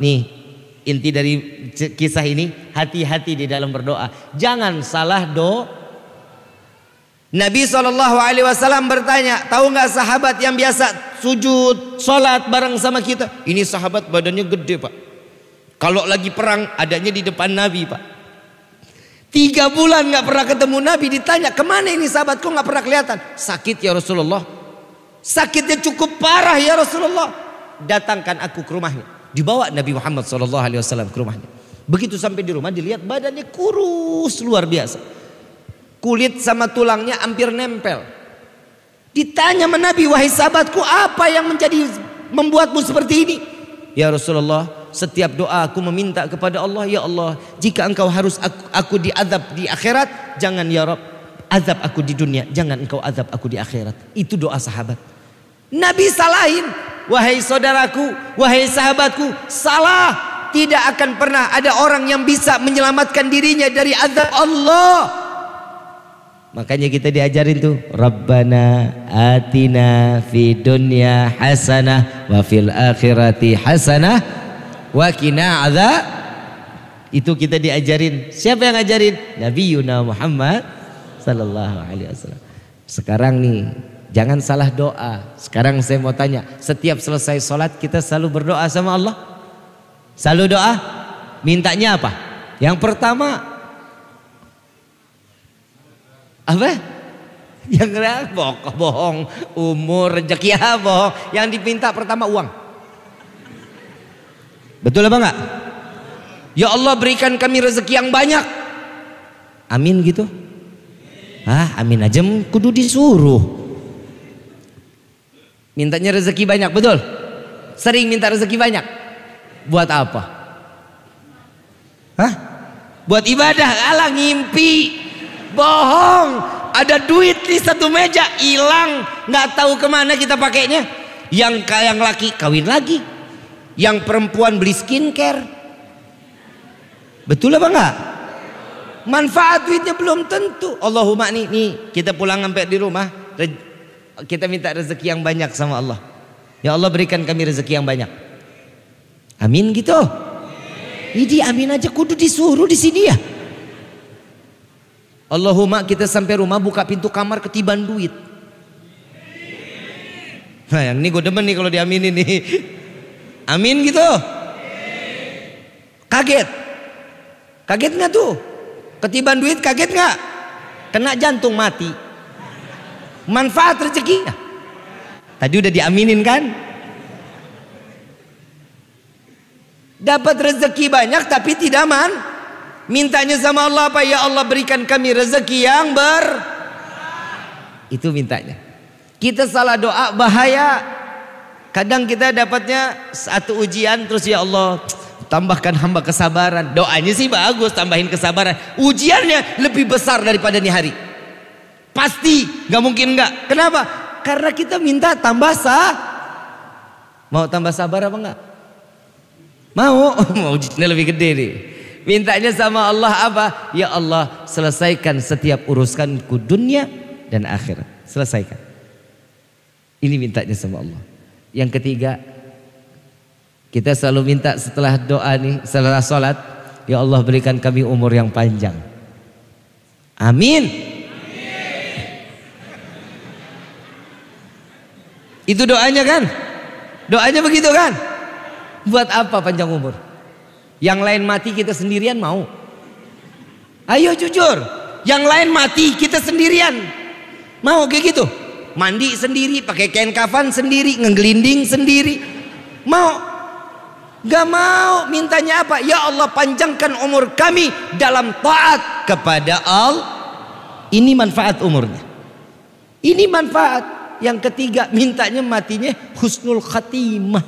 Nih, inti dari kisah ini, hati-hati di dalam berdoa. Jangan salah doa Nabi Shallallahu Alaihi Wasallam bertanya, tahu nggak sahabat yang biasa sujud, sholat bareng sama kita? Ini sahabat badannya gede pak. Kalau lagi perang adanya di depan Nabi pak. Tiga bulan nggak pernah ketemu Nabi ditanya kemana ini sahabat kok nggak pernah kelihatan? Sakit ya Rasulullah. Sakitnya cukup parah ya Rasulullah. Datangkan aku ke rumahnya. Dibawa Nabi Muhammad saw ke rumahnya. Begitu sampai di rumah dilihat badannya kurus luar biasa. Kulit sama tulangnya hampir nempel. Ditanya sama Nabi, wahai sahabatku apa yang menjadi membuatmu seperti ini? Ya Rasulullah, setiap doa aku meminta kepada Allah, ya Allah, jika engkau harus aku, aku diadab di akhirat, jangan ya Rabb, azab aku di dunia, jangan engkau azab aku di akhirat. Itu doa sahabat. Nabi salahin, wahai saudaraku, wahai sahabatku, salah. Tidak akan pernah ada orang yang bisa menyelamatkan dirinya dari azab Allah Makanya kita diajarin tuh Rabbana atina fi dunya hasanah wa fil akhirati hasanah wa Kina adza itu kita diajarin. Siapa yang ngajarin? Nabi Yuna Muhammad sallallahu alaihi wasallam. Sekarang nih jangan salah doa. Sekarang saya mau tanya, setiap selesai sholat kita selalu berdoa sama Allah? Selalu doa? Mintanya apa? Yang pertama apa yang bohong, umur rezeki ya bohong yang dipinta pertama uang betul apa enggak ya Allah berikan kami rezeki yang banyak amin gitu ah amin aja kudu disuruh mintanya rezeki banyak betul sering minta rezeki banyak buat apa hah buat ibadah alang ngimpi bohong ada duit di satu meja hilang nggak tahu kemana kita pakainya yang yang laki kawin lagi yang perempuan beli skincare betul apa enggak manfaat duitnya belum tentu Allahumma nih, nih kita pulang sampai di rumah kita minta rezeki yang banyak sama Allah ya Allah berikan kami rezeki yang banyak amin gitu ini amin aja kudu disuruh di sini ya Allahumma kita sampai rumah buka pintu kamar ketiban duit. Nah yang ini gue demen nih kalau diamin ini. Amin gitu. Kaget. Kaget nggak tuh? Ketiban duit kaget nggak? Kena jantung mati. Manfaat rezeki. Tadi udah diaminin kan? Dapat rezeki banyak tapi tidak man Mintanya sama Allah apa? Ya Allah berikan kami rezeki yang ber Itu mintanya. Kita salah doa bahaya. Kadang kita dapatnya satu ujian terus ya Allah tambahkan hamba kesabaran. Doanya sih bagus tambahin kesabaran. Ujiannya lebih besar daripada ini hari. Pasti gak mungkin nggak. Kenapa? Karena kita minta tambah sah. Mau tambah sabar apa enggak? Mau, mau ujiannya lebih gede nih. Mintanya sama Allah apa? Ya Allah selesaikan setiap urusanku dunia dan akhirat. Selesaikan. Ini mintanya sama Allah. Yang ketiga, kita selalu minta setelah doa nih, setelah sholat, Ya Allah berikan kami umur yang panjang. Amin. Amin. Itu doanya kan? Doanya begitu kan? Buat apa panjang umur? Yang lain mati kita sendirian mau. Ayo jujur. Yang lain mati kita sendirian. Mau kayak gitu. Mandi sendiri, pakai kain kafan sendiri, ngegelinding sendiri. Mau Gak mau mintanya apa? Ya Allah panjangkan umur kami dalam taat kepada Allah. Ini manfaat umurnya. Ini manfaat. Yang ketiga mintanya matinya husnul khatimah.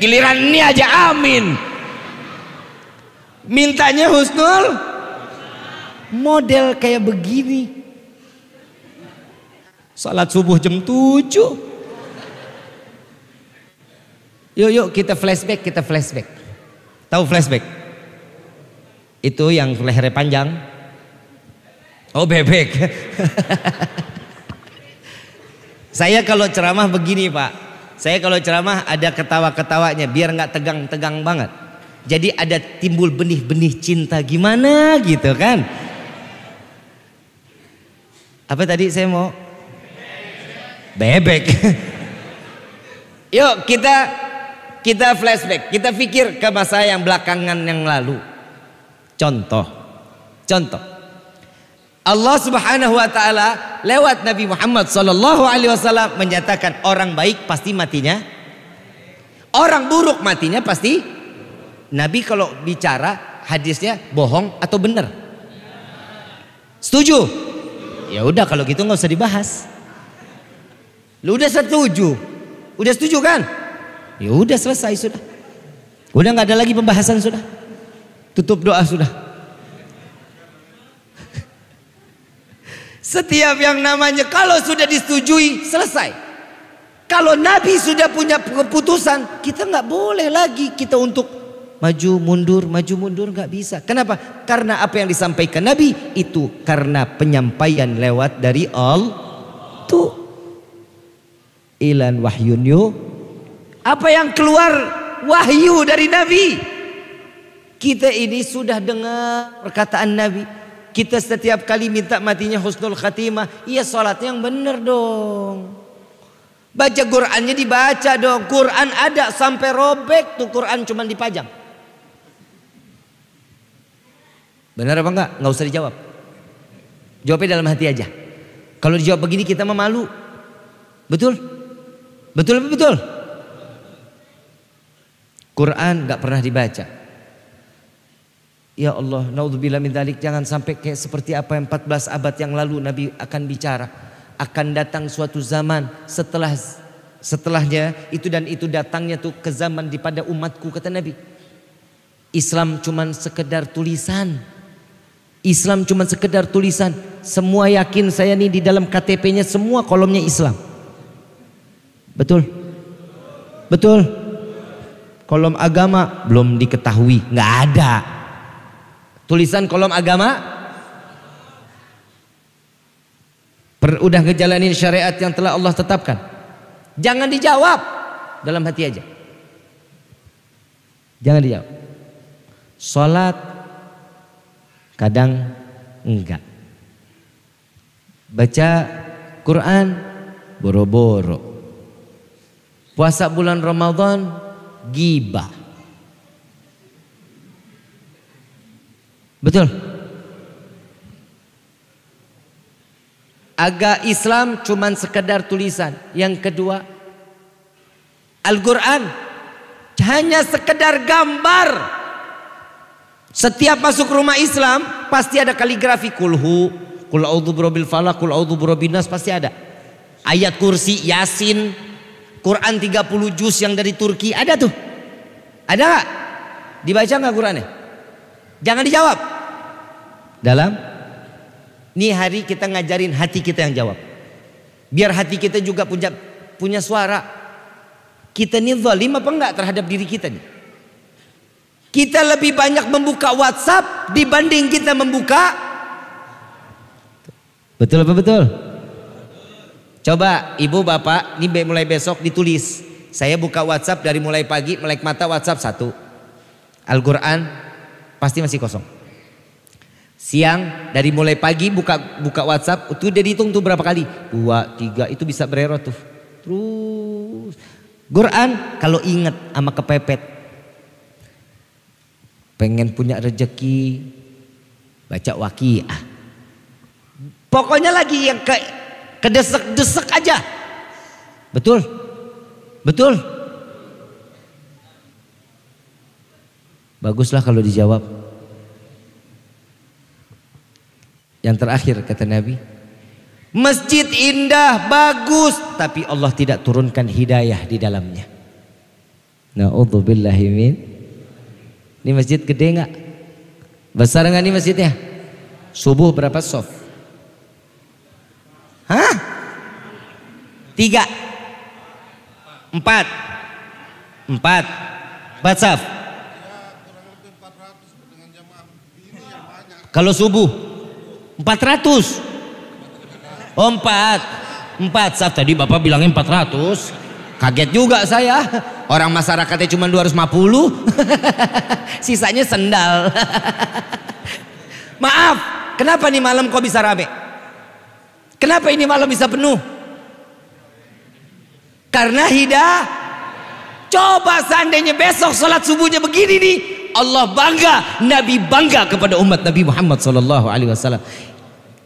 Giliran ini aja amin. Mintanya Husnul model kayak begini. Salat subuh jam 7. Yuk yuk kita flashback, kita flashback. Tahu flashback? Itu yang lehernya panjang. Oh bebek. saya kalau ceramah begini pak. Saya kalau ceramah ada ketawa-ketawanya biar nggak tegang-tegang banget. Jadi ada timbul benih-benih cinta gimana gitu kan. Apa tadi saya mau? Bebek. Yuk kita kita flashback, kita pikir ke masa yang belakangan yang lalu. Contoh, contoh. Allah Subhanahu wa taala lewat Nabi Muhammad sallallahu alaihi wasallam menyatakan orang baik pasti matinya orang buruk matinya pasti Nabi kalau bicara hadisnya bohong atau benar? Setuju? Ya udah kalau gitu nggak usah dibahas. Lu udah setuju? Udah setuju kan? Ya udah selesai sudah. Udah nggak ada lagi pembahasan sudah. Tutup doa sudah. Setiap yang namanya kalau sudah disetujui selesai. Kalau Nabi sudah punya keputusan, kita nggak boleh lagi kita untuk maju mundur, maju mundur nggak bisa. Kenapa? Karena apa yang disampaikan Nabi itu karena penyampaian lewat dari all tu Ilan yu Apa yang keluar wahyu dari Nabi? Kita ini sudah dengar perkataan Nabi. Kita setiap kali minta matinya husnul khatimah. Iya salatnya yang benar dong. Baca Qur'annya dibaca dong. Qur'an ada sampai robek tuh Qur'an cuma dipajang. Benar apa enggak? Enggak usah dijawab. Jawabnya dalam hati aja. Kalau dijawab begini kita memalu malu. Betul? Betul apa betul? Quran enggak pernah dibaca. Ya Allah, naudzubillah min dzalik jangan sampai kayak seperti apa yang 14 abad yang lalu Nabi akan bicara. Akan datang suatu zaman setelah setelahnya itu dan itu datangnya tuh ke zaman di pada umatku kata Nabi. Islam cuman sekedar tulisan. Islam cuma sekedar tulisan. Semua yakin saya nih di dalam KTP-nya semua kolomnya Islam. Betul? Betul? Kolom agama belum diketahui, nggak ada. Tulisan kolom agama per, udah ngejalanin syariat yang telah Allah tetapkan. Jangan dijawab dalam hati aja. Jangan dijawab. Salat kadang enggak. Baca Quran boro-boro. Puasa bulan Ramadan gibah. Betul. Agak Islam cuman sekedar tulisan. Yang kedua, Al-Quran hanya sekedar gambar setiap masuk rumah Islam pasti ada kaligrafi kulhu, kul audhu brobil falak, kul audhu brobinas pasti ada. Ayat kursi, yasin, Quran 30 juz yang dari Turki ada tuh. Ada nggak? Dibaca nggak Qurannya? Jangan dijawab. Dalam ini hari kita ngajarin hati kita yang jawab. Biar hati kita juga punya punya suara. Kita ini zalim apa enggak terhadap diri kita nih? Kita lebih banyak membuka WhatsApp dibanding kita membuka. Betul apa betul? Coba ibu bapak, ini mulai besok ditulis. Saya buka WhatsApp dari mulai pagi, melek mata WhatsApp satu. Al-Quran pasti masih kosong. Siang dari mulai pagi buka buka WhatsApp itu udah dihitung tuh berapa kali? Dua, tiga itu bisa bererot tuh. Terus Quran kalau ingat sama kepepet pengen punya rejeki baca wakiah pokoknya lagi yang ke kedesek-desek aja betul betul baguslah kalau dijawab yang terakhir kata Nabi Masjid indah, bagus, tapi Allah tidak turunkan hidayah di dalamnya. Nauzubillahi min ini masjid gede nggak? Besar nggak ini masjidnya? Subuh berapa sof? Hah? Tiga? Empat? Empat? Empat sof? Kalau subuh? Empat ratus? Oh empat? Empat sof? tadi bapak bilangnya empat ratus? Kaget juga saya. Orang masyarakatnya cuma 250. Sisanya sendal. Maaf, kenapa nih malam kok bisa rame? Kenapa ini malam bisa penuh? Karena hida. Coba seandainya besok sholat subuhnya begini nih, Allah bangga, Nabi bangga kepada umat Nabi Muhammad SAW.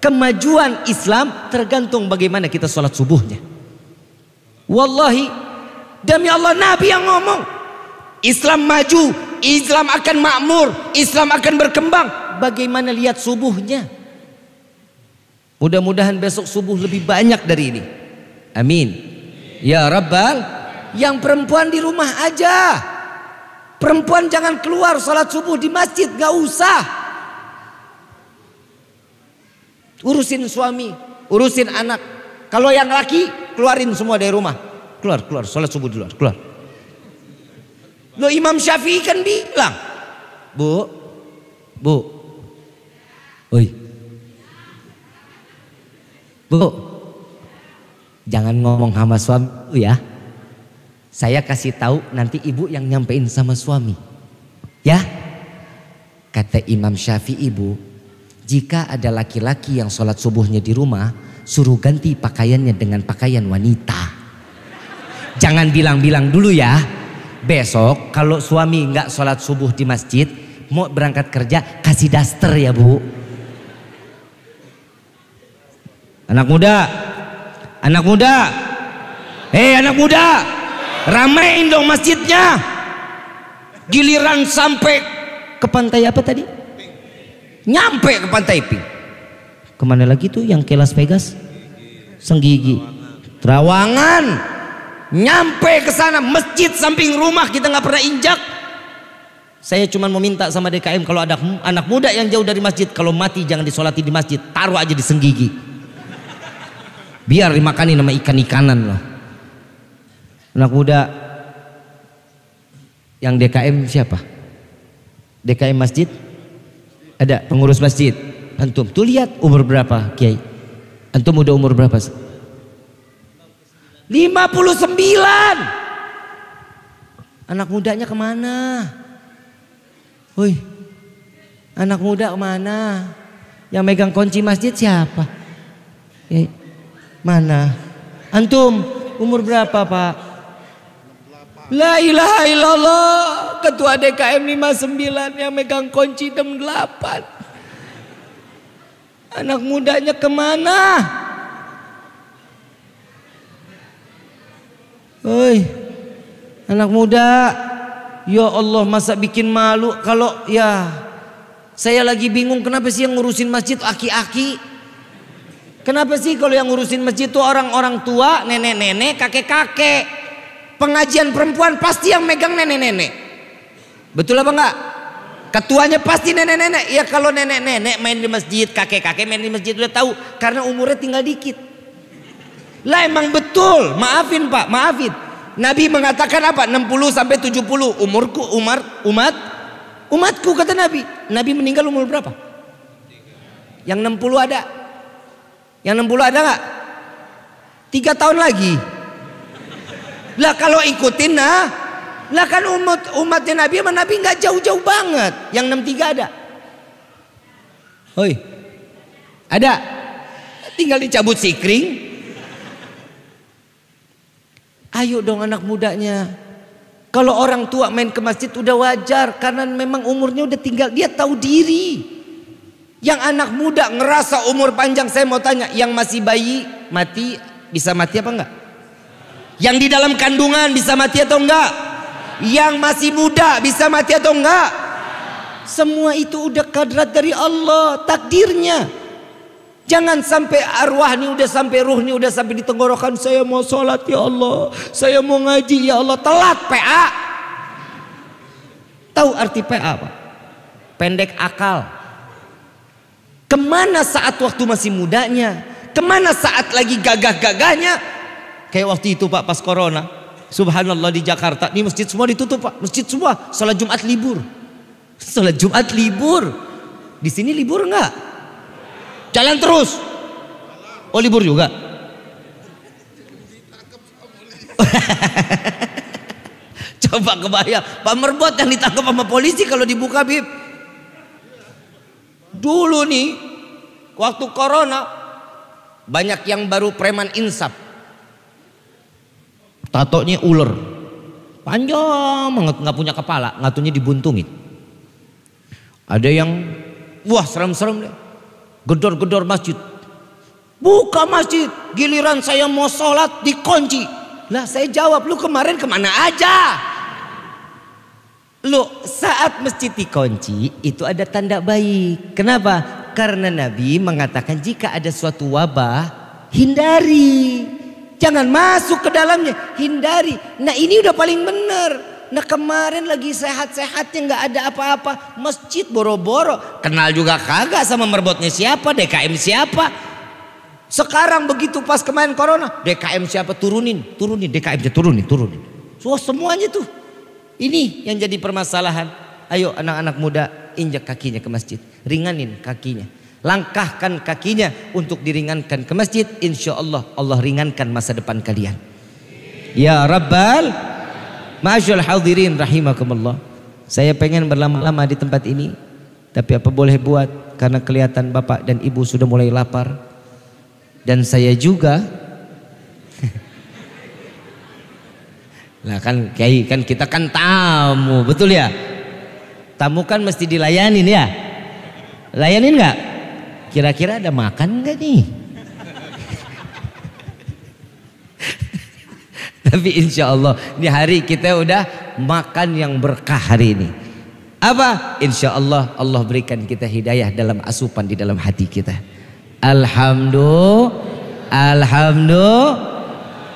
Kemajuan Islam tergantung bagaimana kita sholat subuhnya. Wallahi demi Allah Nabi yang ngomong Islam maju, Islam akan makmur, Islam akan berkembang. Bagaimana lihat subuhnya? Mudah-mudahan besok subuh lebih banyak dari ini. Amin. Ya Rabbal. Yang perempuan di rumah aja. Perempuan jangan keluar salat subuh di masjid, gak usah. Urusin suami, urusin anak, kalau yang laki keluarin semua dari rumah. Keluar, keluar, sholat subuh di luar, keluar. Lo Imam Syafi'i kan bilang, Bu, Bu, Oi, Bu, jangan ngomong sama suami ya. Saya kasih tahu nanti ibu yang nyampein sama suami. Ya, kata Imam Syafi'i ibu, jika ada laki-laki yang sholat subuhnya di rumah, suruh ganti pakaiannya dengan pakaian wanita. Jangan bilang-bilang dulu ya. Besok kalau suami nggak sholat subuh di masjid, mau berangkat kerja kasih daster ya bu. Anak muda, anak muda, hei eh, anak muda, ramein dong masjidnya. Giliran sampai ke pantai apa tadi? Nyampe ke pantai Pink Kemana lagi tuh yang kelas Las Vegas? Senggigi. Terawangan. Nyampe ke sana masjid samping rumah kita nggak pernah injak. Saya cuma mau minta sama DKM kalau ada anak muda yang jauh dari masjid kalau mati jangan disolati di masjid, taruh aja di senggigi. Biar dimakani nama ikan-ikanan loh. Anak muda yang DKM siapa? DKM masjid? Ada pengurus masjid antum. Tuh lihat umur berapa, Kiai? Antum udah umur berapa? 59. Anak mudanya kemana? Woi, anak muda kemana? Yang megang kunci masjid siapa? Kiai. Mana? Antum umur berapa, Pak? La ilaha illallah Ketua DKM 59 yang megang kunci dem 8 Anak mudanya kemana? Oi, anak muda, ya Allah masa bikin malu kalau ya saya lagi bingung kenapa sih yang ngurusin masjid aki-aki? Kenapa sih kalau yang ngurusin masjid itu orang-orang tua, nenek-nenek, kakek-kakek? Pengajian perempuan pasti yang megang nenek-nenek. Betul apa enggak? Ketuanya pasti nenek-nenek. Ya kalau nenek-nenek main di masjid, kakek-kakek main di masjid udah tahu karena umurnya tinggal dikit. Lah emang betul. Maafin Pak, maafin. Nabi mengatakan apa? 60 sampai 70 umurku umar umat umatku kata Nabi. Nabi meninggal umur berapa? Yang 60 ada. Yang 60 ada nggak? Tiga tahun lagi. Lah kalau ikutin nah lah kan umat umatnya Nabi sama Nabi nggak jauh-jauh banget. Yang 63 ada. Hoi. Ada. Tinggal dicabut sikring. Ayo dong anak mudanya. Kalau orang tua main ke masjid udah wajar karena memang umurnya udah tinggal dia tahu diri. Yang anak muda ngerasa umur panjang saya mau tanya, yang masih bayi mati bisa mati apa enggak? Yang di dalam kandungan bisa mati atau enggak? Yang masih muda bisa mati atau enggak? Semua itu udah kadrat dari Allah, takdirnya. Jangan sampai arwah ini udah sampai ruh ini udah sampai di tenggorokan saya mau sholat ya Allah, saya mau ngaji ya Allah, telat PA. Tahu arti PA apa? Pendek akal. Kemana saat waktu masih mudanya? Kemana saat lagi gagah-gagahnya? Kayak waktu itu Pak pas Corona. Subhanallah di Jakarta, ini masjid semua ditutup Pak. Masjid semua, sholat Jumat libur. Sholat Jumat libur. Di sini libur enggak? Jalan terus. Oh libur juga? Coba kebayang, Pak Merbot yang ditangkap sama polisi kalau dibuka Bib. Dulu nih, waktu corona, banyak yang baru preman insap Tatonya ular. Panjang banget nggak punya kepala, ngatunya dibuntungin. Ada yang wah serem-serem deh. Gedor-gedor masjid. Buka masjid, giliran saya mau sholat dikunci. Lah saya jawab, lu kemarin kemana aja? Lu saat masjid dikunci itu ada tanda baik. Kenapa? Karena Nabi mengatakan jika ada suatu wabah hindari. Jangan masuk ke dalamnya, hindari. Nah ini udah paling benar. Nah kemarin lagi sehat-sehatnya nggak ada apa-apa. Masjid boro-boro. Kenal juga kagak sama merbotnya siapa, DKM siapa. Sekarang begitu pas kemarin corona, DKM siapa turunin, turunin, DKM-nya turunin, turunin. So, semuanya tuh. Ini yang jadi permasalahan. Ayo anak-anak muda injak kakinya ke masjid. Ringanin kakinya. Langkahkan kakinya untuk diringankan ke masjid. Insya Allah Allah ringankan masa depan kalian. Ya Rabbal. Masyal hadirin rahimakumullah. Saya pengen berlama-lama di tempat ini. Tapi apa boleh buat karena kelihatan bapak dan ibu sudah mulai lapar. Dan saya juga Lah kan kiai kan kita kan tamu, betul ya? Tamu kan mesti dilayanin ya. Layanin nggak? Kira-kira ada makan nggak nih? Tapi insya Allah di hari kita udah makan yang berkah hari ini. Apa? Insya Allah Allah berikan kita hidayah dalam asupan di dalam hati kita. Alhamdulillah. Alhamdulillah.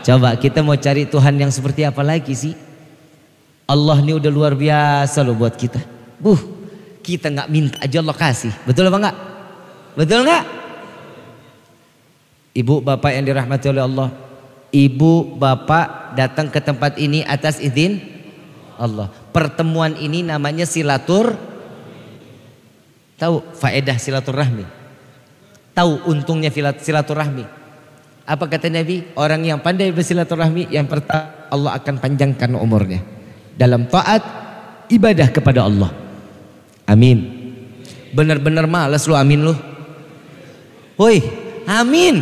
Coba kita mau cari Tuhan yang seperti apa lagi sih? Allah ini udah luar biasa loh buat kita. Buh, kita nggak minta aja Allah kasih. Betul apa enggak? Betul nggak? Ibu bapak yang dirahmati oleh Allah. Ibu bapak datang ke tempat ini atas izin Allah. Pertemuan ini namanya silatur. Tahu faedah silaturahmi? Tahu untungnya silaturahmi? Apa kata Nabi? Orang yang pandai bersilaturahmi yang pertama Allah akan panjangkan umurnya dalam taat ibadah kepada Allah. Amin. Benar-benar malas lu amin lu. Woi, amin.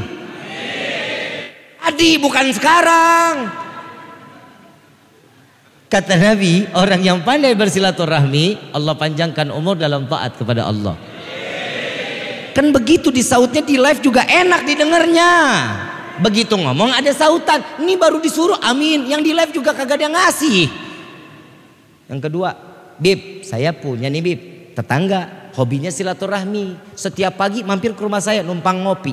Tadi bukan sekarang. Kata Nabi, orang yang pandai bersilaturahmi, Allah panjangkan umur dalam taat kepada Allah. Kan begitu di sautnya di live juga enak didengarnya. Begitu ngomong ada sautan. Ini baru disuruh amin. Yang di live juga kagak ada ngasih. Yang kedua, Bib, saya punya nih Bib, tetangga hobinya silaturahmi. Setiap pagi mampir ke rumah saya numpang ngopi.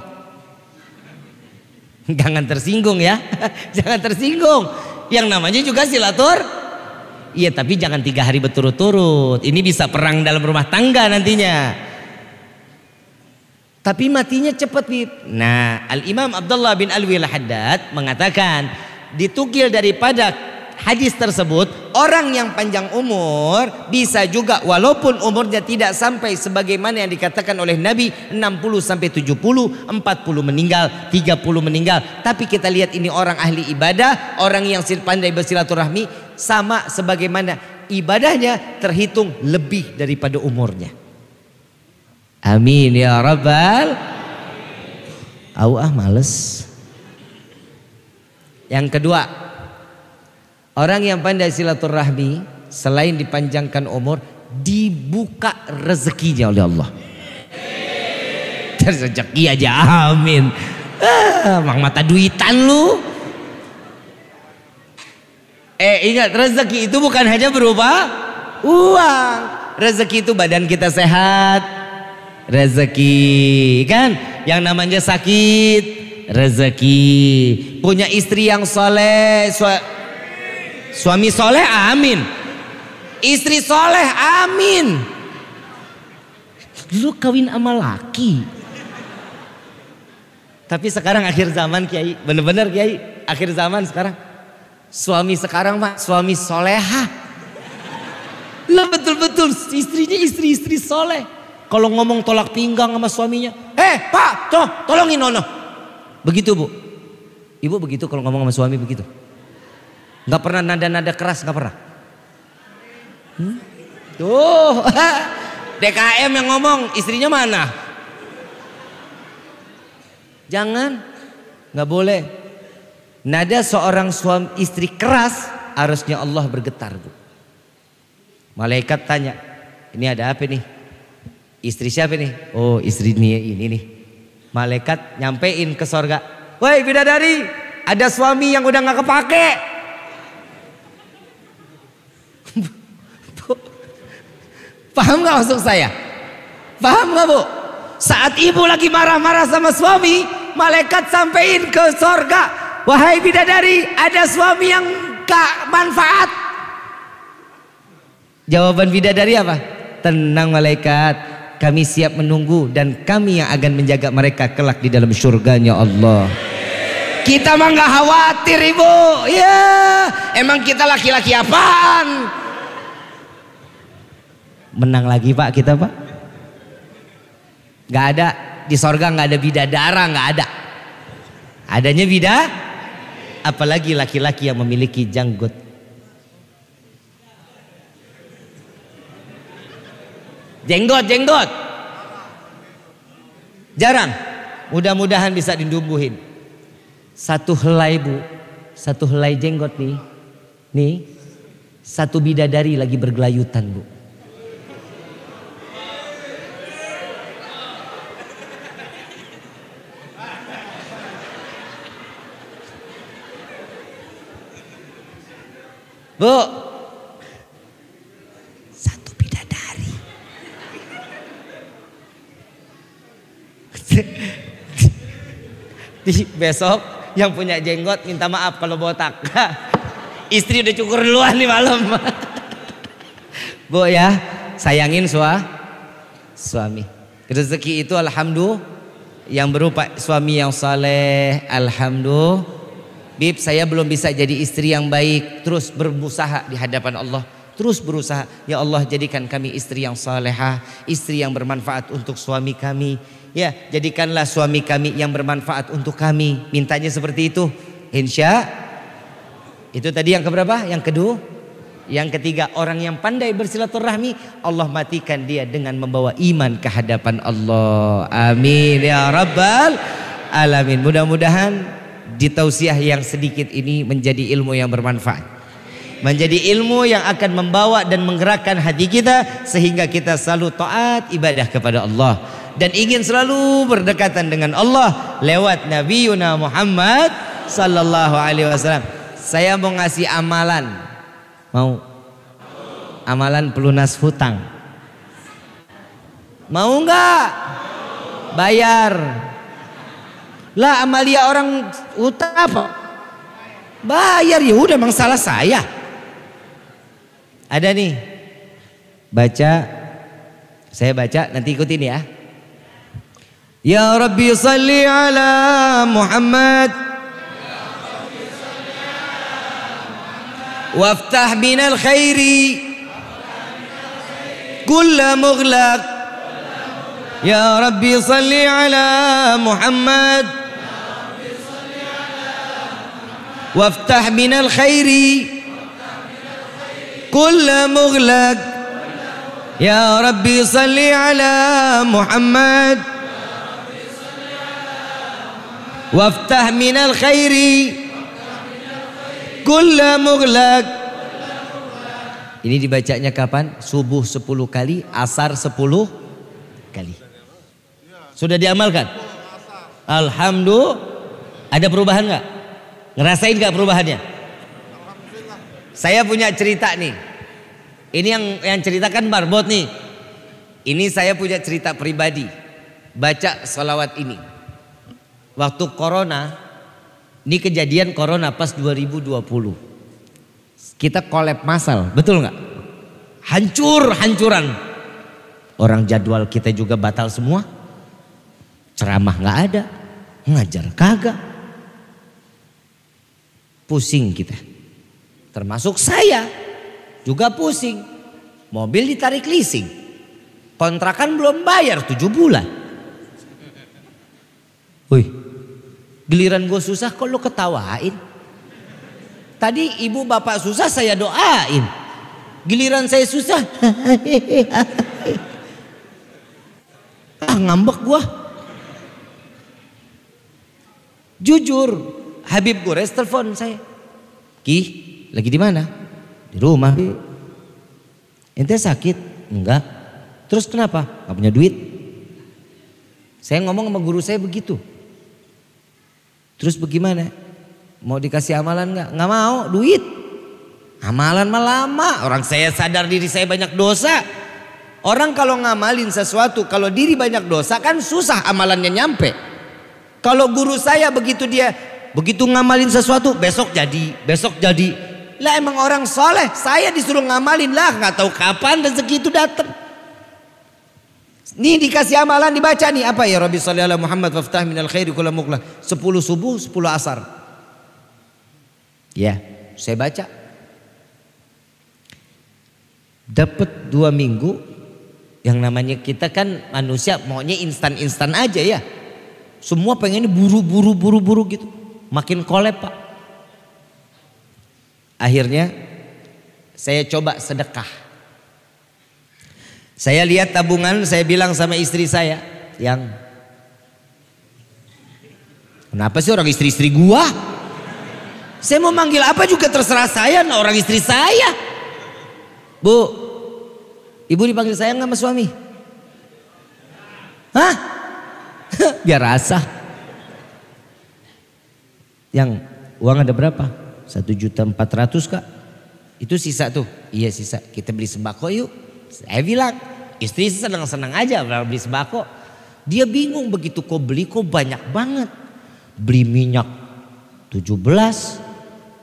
Jangan tersinggung ya. jangan tersinggung. Yang namanya juga silatur. Iya tapi jangan tiga hari berturut-turut. Ini bisa perang dalam rumah tangga nantinya. Tapi matinya cepat nih. Nah Al-Imam Abdullah bin Alwi Al-Haddad mengatakan. Ditukil daripada hadis tersebut orang yang panjang umur bisa juga walaupun umurnya tidak sampai sebagaimana yang dikatakan oleh Nabi 60 sampai 70, 40 meninggal, 30 meninggal. Tapi kita lihat ini orang ahli ibadah, orang yang pandai bersilaturahmi sama sebagaimana ibadahnya terhitung lebih daripada umurnya. Amin ya rabbal Awah males. Yang kedua, Orang yang pandai silaturahmi selain dipanjangkan umur dibuka rezekinya oleh Allah. Rezeki aja amin. Ah, mang mata duitan lu. Eh ingat rezeki itu bukan hanya berupa uang. Rezeki itu badan kita sehat. Rezeki kan yang namanya sakit rezeki punya istri yang soleh so Suami soleh amin. Istri soleh amin. Lu kawin sama laki. Tapi sekarang akhir zaman Kiai. Bener-bener Kiai. Akhir zaman sekarang. Suami sekarang pak suami soleha. Lah betul-betul istrinya istri-istri soleh. Kalau ngomong tolak pinggang sama suaminya. Eh pak tolongin Nono. Begitu bu. Ibu begitu kalau ngomong sama suami begitu. Gak pernah nada-nada keras, gak pernah. Hmm? Tuh, DKM yang ngomong, istrinya mana? Jangan, gak boleh. Nada seorang suami istri keras, harusnya Allah bergetar. Bu. Malaikat tanya, ini ada apa nih? Istri siapa nih? Oh istri ini, ini nih. Malaikat nyampein ke sorga. Woi bidadari, ada suami yang udah gak kepake. Paham gak maksud saya? Paham gak bu? Saat ibu lagi marah-marah sama suami, malaikat sampein ke sorga. Wahai bidadari, ada suami yang gak manfaat. Jawaban bidadari apa? Tenang malaikat, kami siap menunggu dan kami yang akan menjaga mereka kelak di dalam surganya Allah. Kita mah nggak khawatir ibu, ya yeah. emang kita laki-laki apaan? menang lagi pak kita pak nggak ada di sorga nggak ada bidadara nggak ada adanya bida apalagi laki-laki yang memiliki janggut jenggot jenggot jarang mudah-mudahan bisa didumbuhin satu helai bu satu helai jenggot nih nih satu bidadari lagi bergelayutan bu Bu. Satu bidadari. besok yang punya jenggot minta maaf kalau botak. Istri udah cukur duluan nih malam. Bu ya, sayangin sua suami. Rezeki itu alhamdulillah yang berupa suami yang saleh, alhamdulillah Bib saya belum bisa jadi istri yang baik terus berusaha di hadapan Allah terus berusaha ya Allah jadikan kami istri yang saleha, istri yang bermanfaat untuk suami kami ya jadikanlah suami kami yang bermanfaat untuk kami mintanya seperti itu insya itu tadi yang keberapa yang kedua yang ketiga orang yang pandai bersilaturahmi Allah matikan dia dengan membawa iman ke hadapan Allah amin ya rabbal alamin mudah-mudahan di tausiah yang sedikit ini menjadi ilmu yang bermanfaat menjadi ilmu yang akan membawa dan menggerakkan hati kita sehingga kita selalu taat ibadah kepada Allah dan ingin selalu berdekatan dengan Allah lewat Nabi Yuna Muhammad sallallahu alaihi wasallam. Saya mau ngasih amalan. Mau? Amalan pelunas hutang. Mau enggak? Bayar. Lah amalia orang utang apa? Bayar ya udah emang salah saya. Ada nih. Baca saya baca nanti ikutin ya. Ya Rabbi salli ala Muhammad وافتح من الخير كل مغلق يا ربي صل على محمد وافتح من الخير كل مغلق يا ربي صل على محمد وافتح من الخير كل مغلق Ini dibacanya kapan? Subuh 10 kali, asar 10 kali. Sudah diamalkan? Iya, Alhamdulillah. Ada perubahan nggak? Ngerasain gak perubahannya? Saya punya cerita nih. Ini yang yang ceritakan Marbot nih. Ini saya punya cerita pribadi. Baca salawat ini. Waktu corona, ini kejadian corona pas 2020. Kita collab masal, betul nggak? Hancur, hancuran. Orang jadwal kita juga batal semua. Ceramah nggak ada, ngajar kagak Pusing kita. Termasuk saya juga pusing. Mobil ditarik leasing. Kontrakan belum bayar tujuh bulan. Wih, giliran gue susah kok lo ketawain. Tadi ibu bapak susah saya doain. Giliran saya susah. ah ngambek gue, Jujur, Habib Gores telepon saya. Ki, lagi di mana? Di rumah. Ente sakit? Enggak. Terus kenapa? Gak punya duit. Saya ngomong sama guru saya begitu. Terus bagaimana? Mau dikasih amalan nggak? Nggak mau, duit. Amalan mah lama. Orang saya sadar diri saya banyak dosa. Orang kalau ngamalin sesuatu, kalau diri banyak dosa kan susah amalannya nyampe. Kalau guru saya begitu dia Begitu ngamalin sesuatu, besok jadi, besok jadi. Lah emang orang soleh, saya disuruh ngamalin lah, nggak tahu kapan rezeki itu datang. Nih dikasih amalan dibaca nih apa ya Rabbi sholli Muhammad waftah minal khairi kula muqlah. 10 subuh, 10 asar. Ya, saya baca. Dapat dua minggu yang namanya kita kan manusia maunya instan-instan aja ya. Semua pengennya buru-buru buru-buru gitu. Makin kolep pak. Akhirnya saya coba sedekah. Saya lihat tabungan, saya bilang sama istri saya, yang kenapa sih orang istri-istri gua? Saya mau manggil apa juga terserah saya, nah, orang istri saya. Bu, ibu dipanggil saya nggak sama suami? Hah? Biar rasa. Yang uang ada berapa? Satu juta empat ratus kak. Itu sisa tuh. Iya sisa. Kita beli sembako yuk. Saya bilang istri senang-senang aja beli sembako. Dia bingung begitu kok beli kok banyak banget. Beli minyak tujuh belas,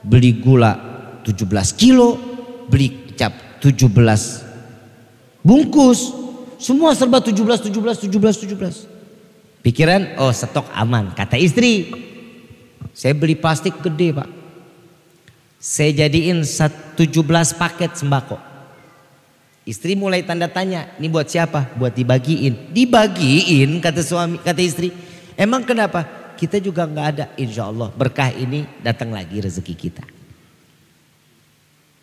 beli gula tujuh belas kilo, beli kecap belas bungkus. Semua serba tujuh tujuh belas, belas, tujuh belas, tujuh belas. Pikiran, oh stok aman, kata istri. Saya beli plastik gede pak. Saya jadiin 17 paket sembako. Istri mulai tanda tanya, ini buat siapa? Buat dibagiin. Dibagiin kata suami, kata istri. Emang kenapa? Kita juga nggak ada. Insya Allah berkah ini datang lagi rezeki kita.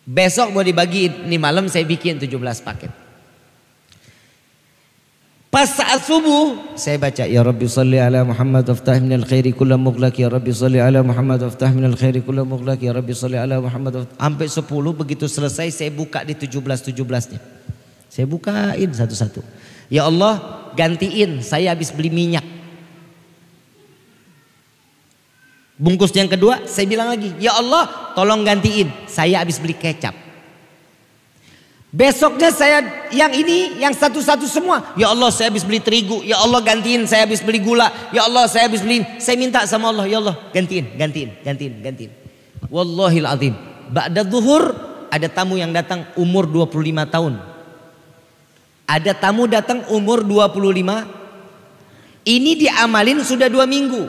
Besok mau dibagiin, ini malam saya bikin 17 paket. Pas saat subuh saya baca ya Rabbi salli ala Muhammad waftah minal khairi kulla mughlaq ya Rabbi salli ala Muhammad waftah minal khairi kulla mughlaq ya Rabbi salli ala Muhammad sampai 10 begitu selesai saya buka di 17 17-nya. Saya bukain satu-satu. Ya Allah, gantiin saya habis beli minyak. Bungkus yang kedua saya bilang lagi, ya Allah, tolong gantiin saya habis beli kecap. Besoknya saya yang ini, yang satu-satu semua. Ya Allah saya habis beli terigu. Ya Allah gantiin saya habis beli gula. Ya Allah saya habis beli. Saya minta sama Allah. Ya Allah gantiin, gantiin, gantiin, gantiin. Wallahil azim. Ba'da zuhur ada tamu yang datang umur 25 tahun. Ada tamu datang umur 25. Ini diamalin sudah dua minggu.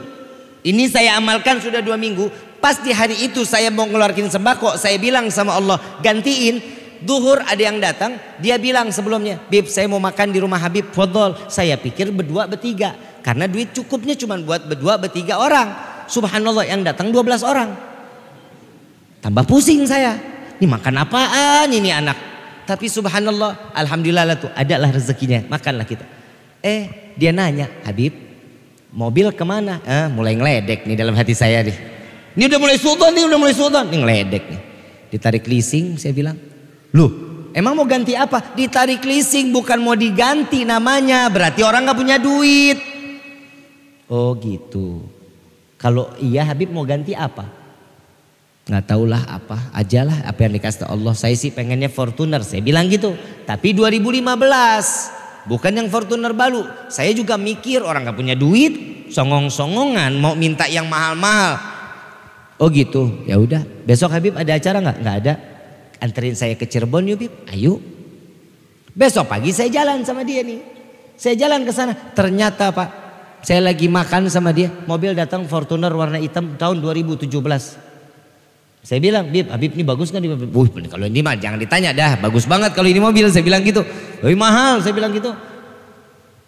Ini saya amalkan sudah dua minggu. Pas di hari itu saya mau ngeluarin sembako. Saya bilang sama Allah gantiin duhur ada yang datang, dia bilang sebelumnya, Bib saya mau makan di rumah Habib Fodol. Saya pikir berdua bertiga, karena duit cukupnya cuma buat berdua bertiga orang. Subhanallah yang datang 12 orang. Tambah pusing saya, ini makan apaan ini anak. Tapi subhanallah, alhamdulillah lah tuh, adalah rezekinya, makanlah kita. Eh dia nanya, Habib mobil kemana? Eh, mulai ngeledek nih dalam hati saya nih. Ini udah mulai sultan nih, udah mulai sultan. Ini ngeledek nih. Ditarik leasing, saya bilang. Loh, emang mau ganti apa? Ditarik leasing bukan mau diganti namanya. Berarti orang gak punya duit. Oh gitu. Kalau iya Habib mau ganti apa? Nggak tahulah apa ajalah apa yang dikasih Allah. Saya sih pengennya Fortuner. Saya bilang gitu. Tapi 2015 bukan yang Fortuner baru. Saya juga mikir orang gak punya duit. Songong-songongan mau minta yang mahal-mahal. Oh gitu. Ya udah. Besok Habib ada acara nggak? Nggak ada anterin saya ke Cirebon yuk Bib, ayo. Besok pagi saya jalan sama dia nih. Saya jalan ke sana, ternyata Pak, saya lagi makan sama dia, mobil datang Fortuner warna hitam tahun 2017. Saya bilang, Bib, Habib ini bagus kan? Wih, kalau ini mah jangan ditanya dah, bagus banget kalau ini mobil. Saya bilang gitu. Lebih mahal, saya bilang gitu.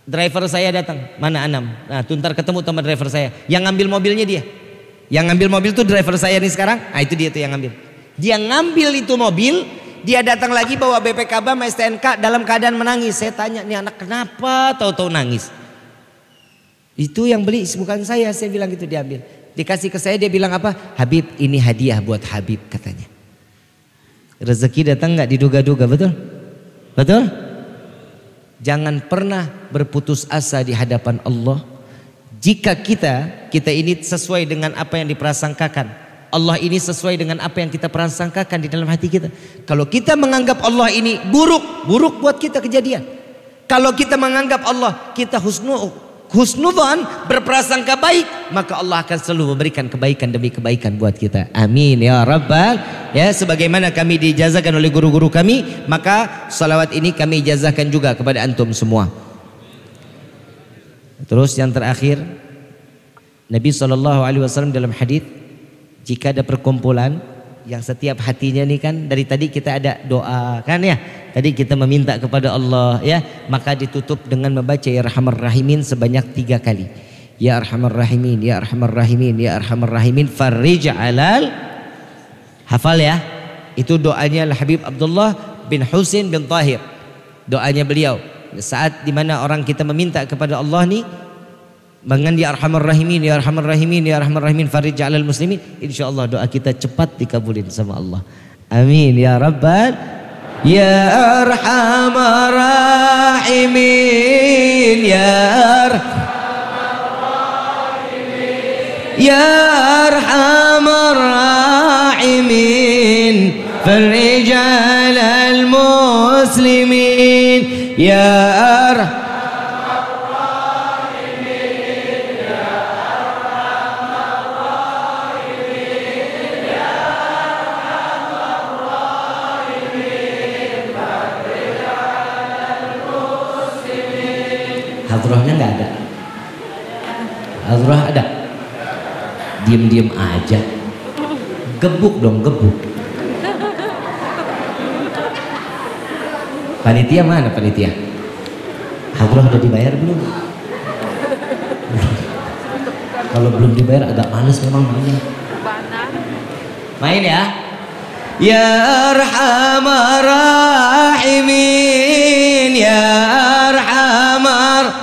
Driver saya datang, mana Anam? Nah, tuntar ketemu sama driver saya. Yang ngambil mobilnya dia. Yang ngambil mobil tuh driver saya nih sekarang. Ah itu dia tuh yang ngambil. Dia ngambil itu mobil, dia datang lagi bawa BPKB sama STNK dalam keadaan menangis. Saya tanya, nih anak kenapa tahu-tahu nangis? Itu yang beli bukan saya, saya bilang gitu diambil. Dikasih ke saya dia bilang apa? Habib ini hadiah buat Habib katanya. Rezeki datang nggak diduga-duga, betul? Betul? Jangan pernah berputus asa di hadapan Allah. Jika kita, kita ini sesuai dengan apa yang diperasangkakan. Allah ini sesuai dengan apa yang kita perasangkakan di dalam hati kita. Kalau kita menganggap Allah ini buruk, buruk buat kita kejadian. Kalau kita menganggap Allah, kita husnu husnudzan, berprasangka baik, maka Allah akan selalu memberikan kebaikan demi kebaikan buat kita. Amin ya rabbal ya sebagaimana kami dijazakan oleh guru-guru kami, maka salawat ini kami jazahkan juga kepada antum semua. Terus yang terakhir Nabi sallallahu alaihi wasallam dalam hadis jika ada perkumpulan yang setiap hatinya nih kan dari tadi kita ada doa kan ya. Tadi kita meminta kepada Allah ya, maka ditutup dengan membaca ya Arhamar Rahimin sebanyak tiga kali. Ya Arhamar Rahimin, Ya Arhamar Rahimin, Ya Arhamar Rahimin, Farrij alal Hafal ya. Itu doanya Al Habib Abdullah bin Husin bin Tahir. Doanya beliau. Saat dimana orang kita meminta kepada Allah nih Bahkan ya arhamar rahimin, ya arhamar rahimin, ya arhamar rahimin farij alal muslimin. Insyaallah doa kita cepat dikabulin sama Allah. Amin ya rabbal ya arhamar rahimin ya, ya arhamar rahimin farid arhamar muslimin ya arhamar Azrohnya nggak ada Azroh ada diem-diem aja gebuk dong gebuk panitia mana panitia Azroh udah dibayar belum kalau belum dibayar agak panas memang mainnya main ya ya arhamar rahimin ya arhamar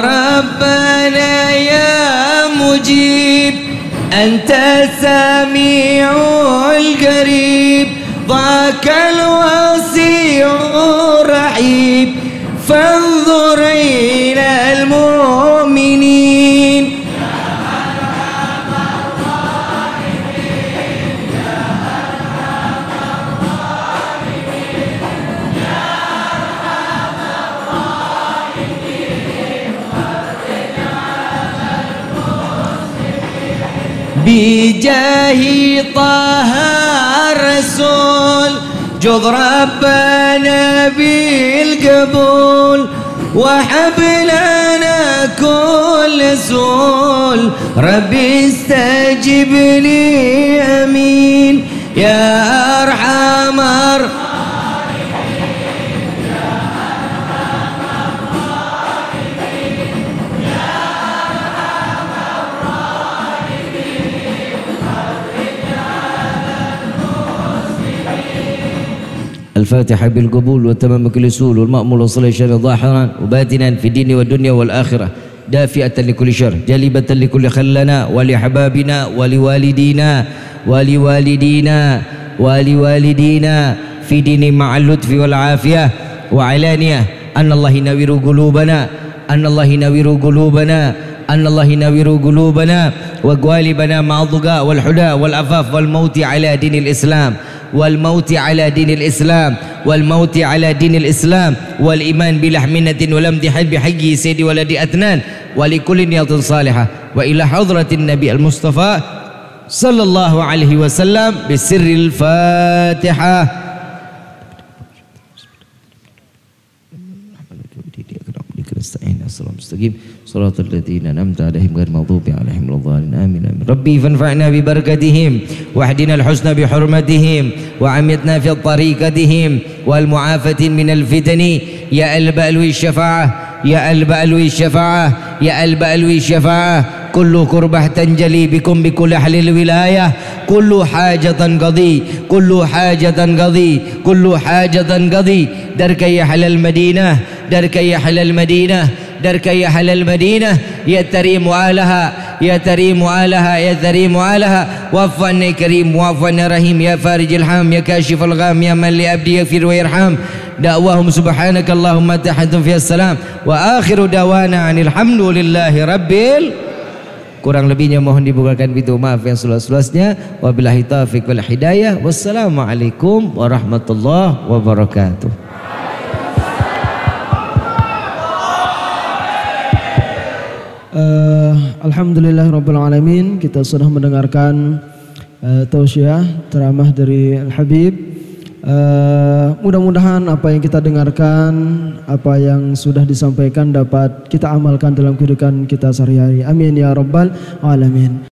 أنت السميع القريب ضاك الوقت إلهي طه الرسول جذ ربنا بالقبول وحب لنا كل زول ربي استجب لي امين يا ارحم الراحمين الفاتحة بالقبول وتمام كل سول والمأمول وصلى شر ظاهرا وباتنا في الدين والدنيا والآخرة دافئة لكل شر جالبة لكل خلنا ولأحبابنا ولوالدينا ولوالدينا ولوالدينا في دين مع اللطف والعافية وعلانية أن الله ينور قلوبنا أن الله ينور قلوبنا أن الله ينور قلوبنا وقوالبنا مع الضقاء والحدى والعفاف والموت على دين الإسلام والموت على دين الإسلام والموت على دين الإسلام والإيمان بلحمنة ولمد حب حي سيد ولدي أثنان ولكل نية صالحة وإلى حضرة النبي المصطفى صلى الله عليه وسلم بسر الفاتحة نستعين الصراط صراط الذين أنعمت عليهم غير المغضوب عليهم ولا الضالين آمين آمين ربي فانفعنا ببركتهم واهدنا الحسنى بحرمتهم وعمتنا في طريقتهم والمعافة من الفتن يا ألب ألوي الشفاعة يا ألب ألوي الشفاعة يا ألب ألوي الشفاعة كل كربة تنجلي بكم بكل أهل الولاية كل حاجة قضي كل حاجة قضي كل حاجة قضي درك يا المدينة درك يا المدينة دركي حل المدينة يتريم عليها يتريم عليها يتريم عليها وفني كريم وفني رحيم يا فارج الحام يا كاشف الغام يا من لأبدي يغفر ويرحم دعواهم سبحانك اللهم تحتم في السلام وآخر دعوانا عن الحمد لله رب العالمين Kurang lebihnya mohon dibukakan pintu maaf yang seluas-luasnya. Wabillahi taufiq wal hidayah. Wassalamualaikum warahmatullahi wabarakatuh. Eh, Alhamdulillah Rabbil Alamin kita sudah mendengarkan uh, tausiah Teramah dari Al-Habib uh, mudah-mudahan apa yang kita dengarkan apa yang sudah disampaikan dapat kita amalkan dalam kehidupan kita sehari-hari amin ya Rabbal Alamin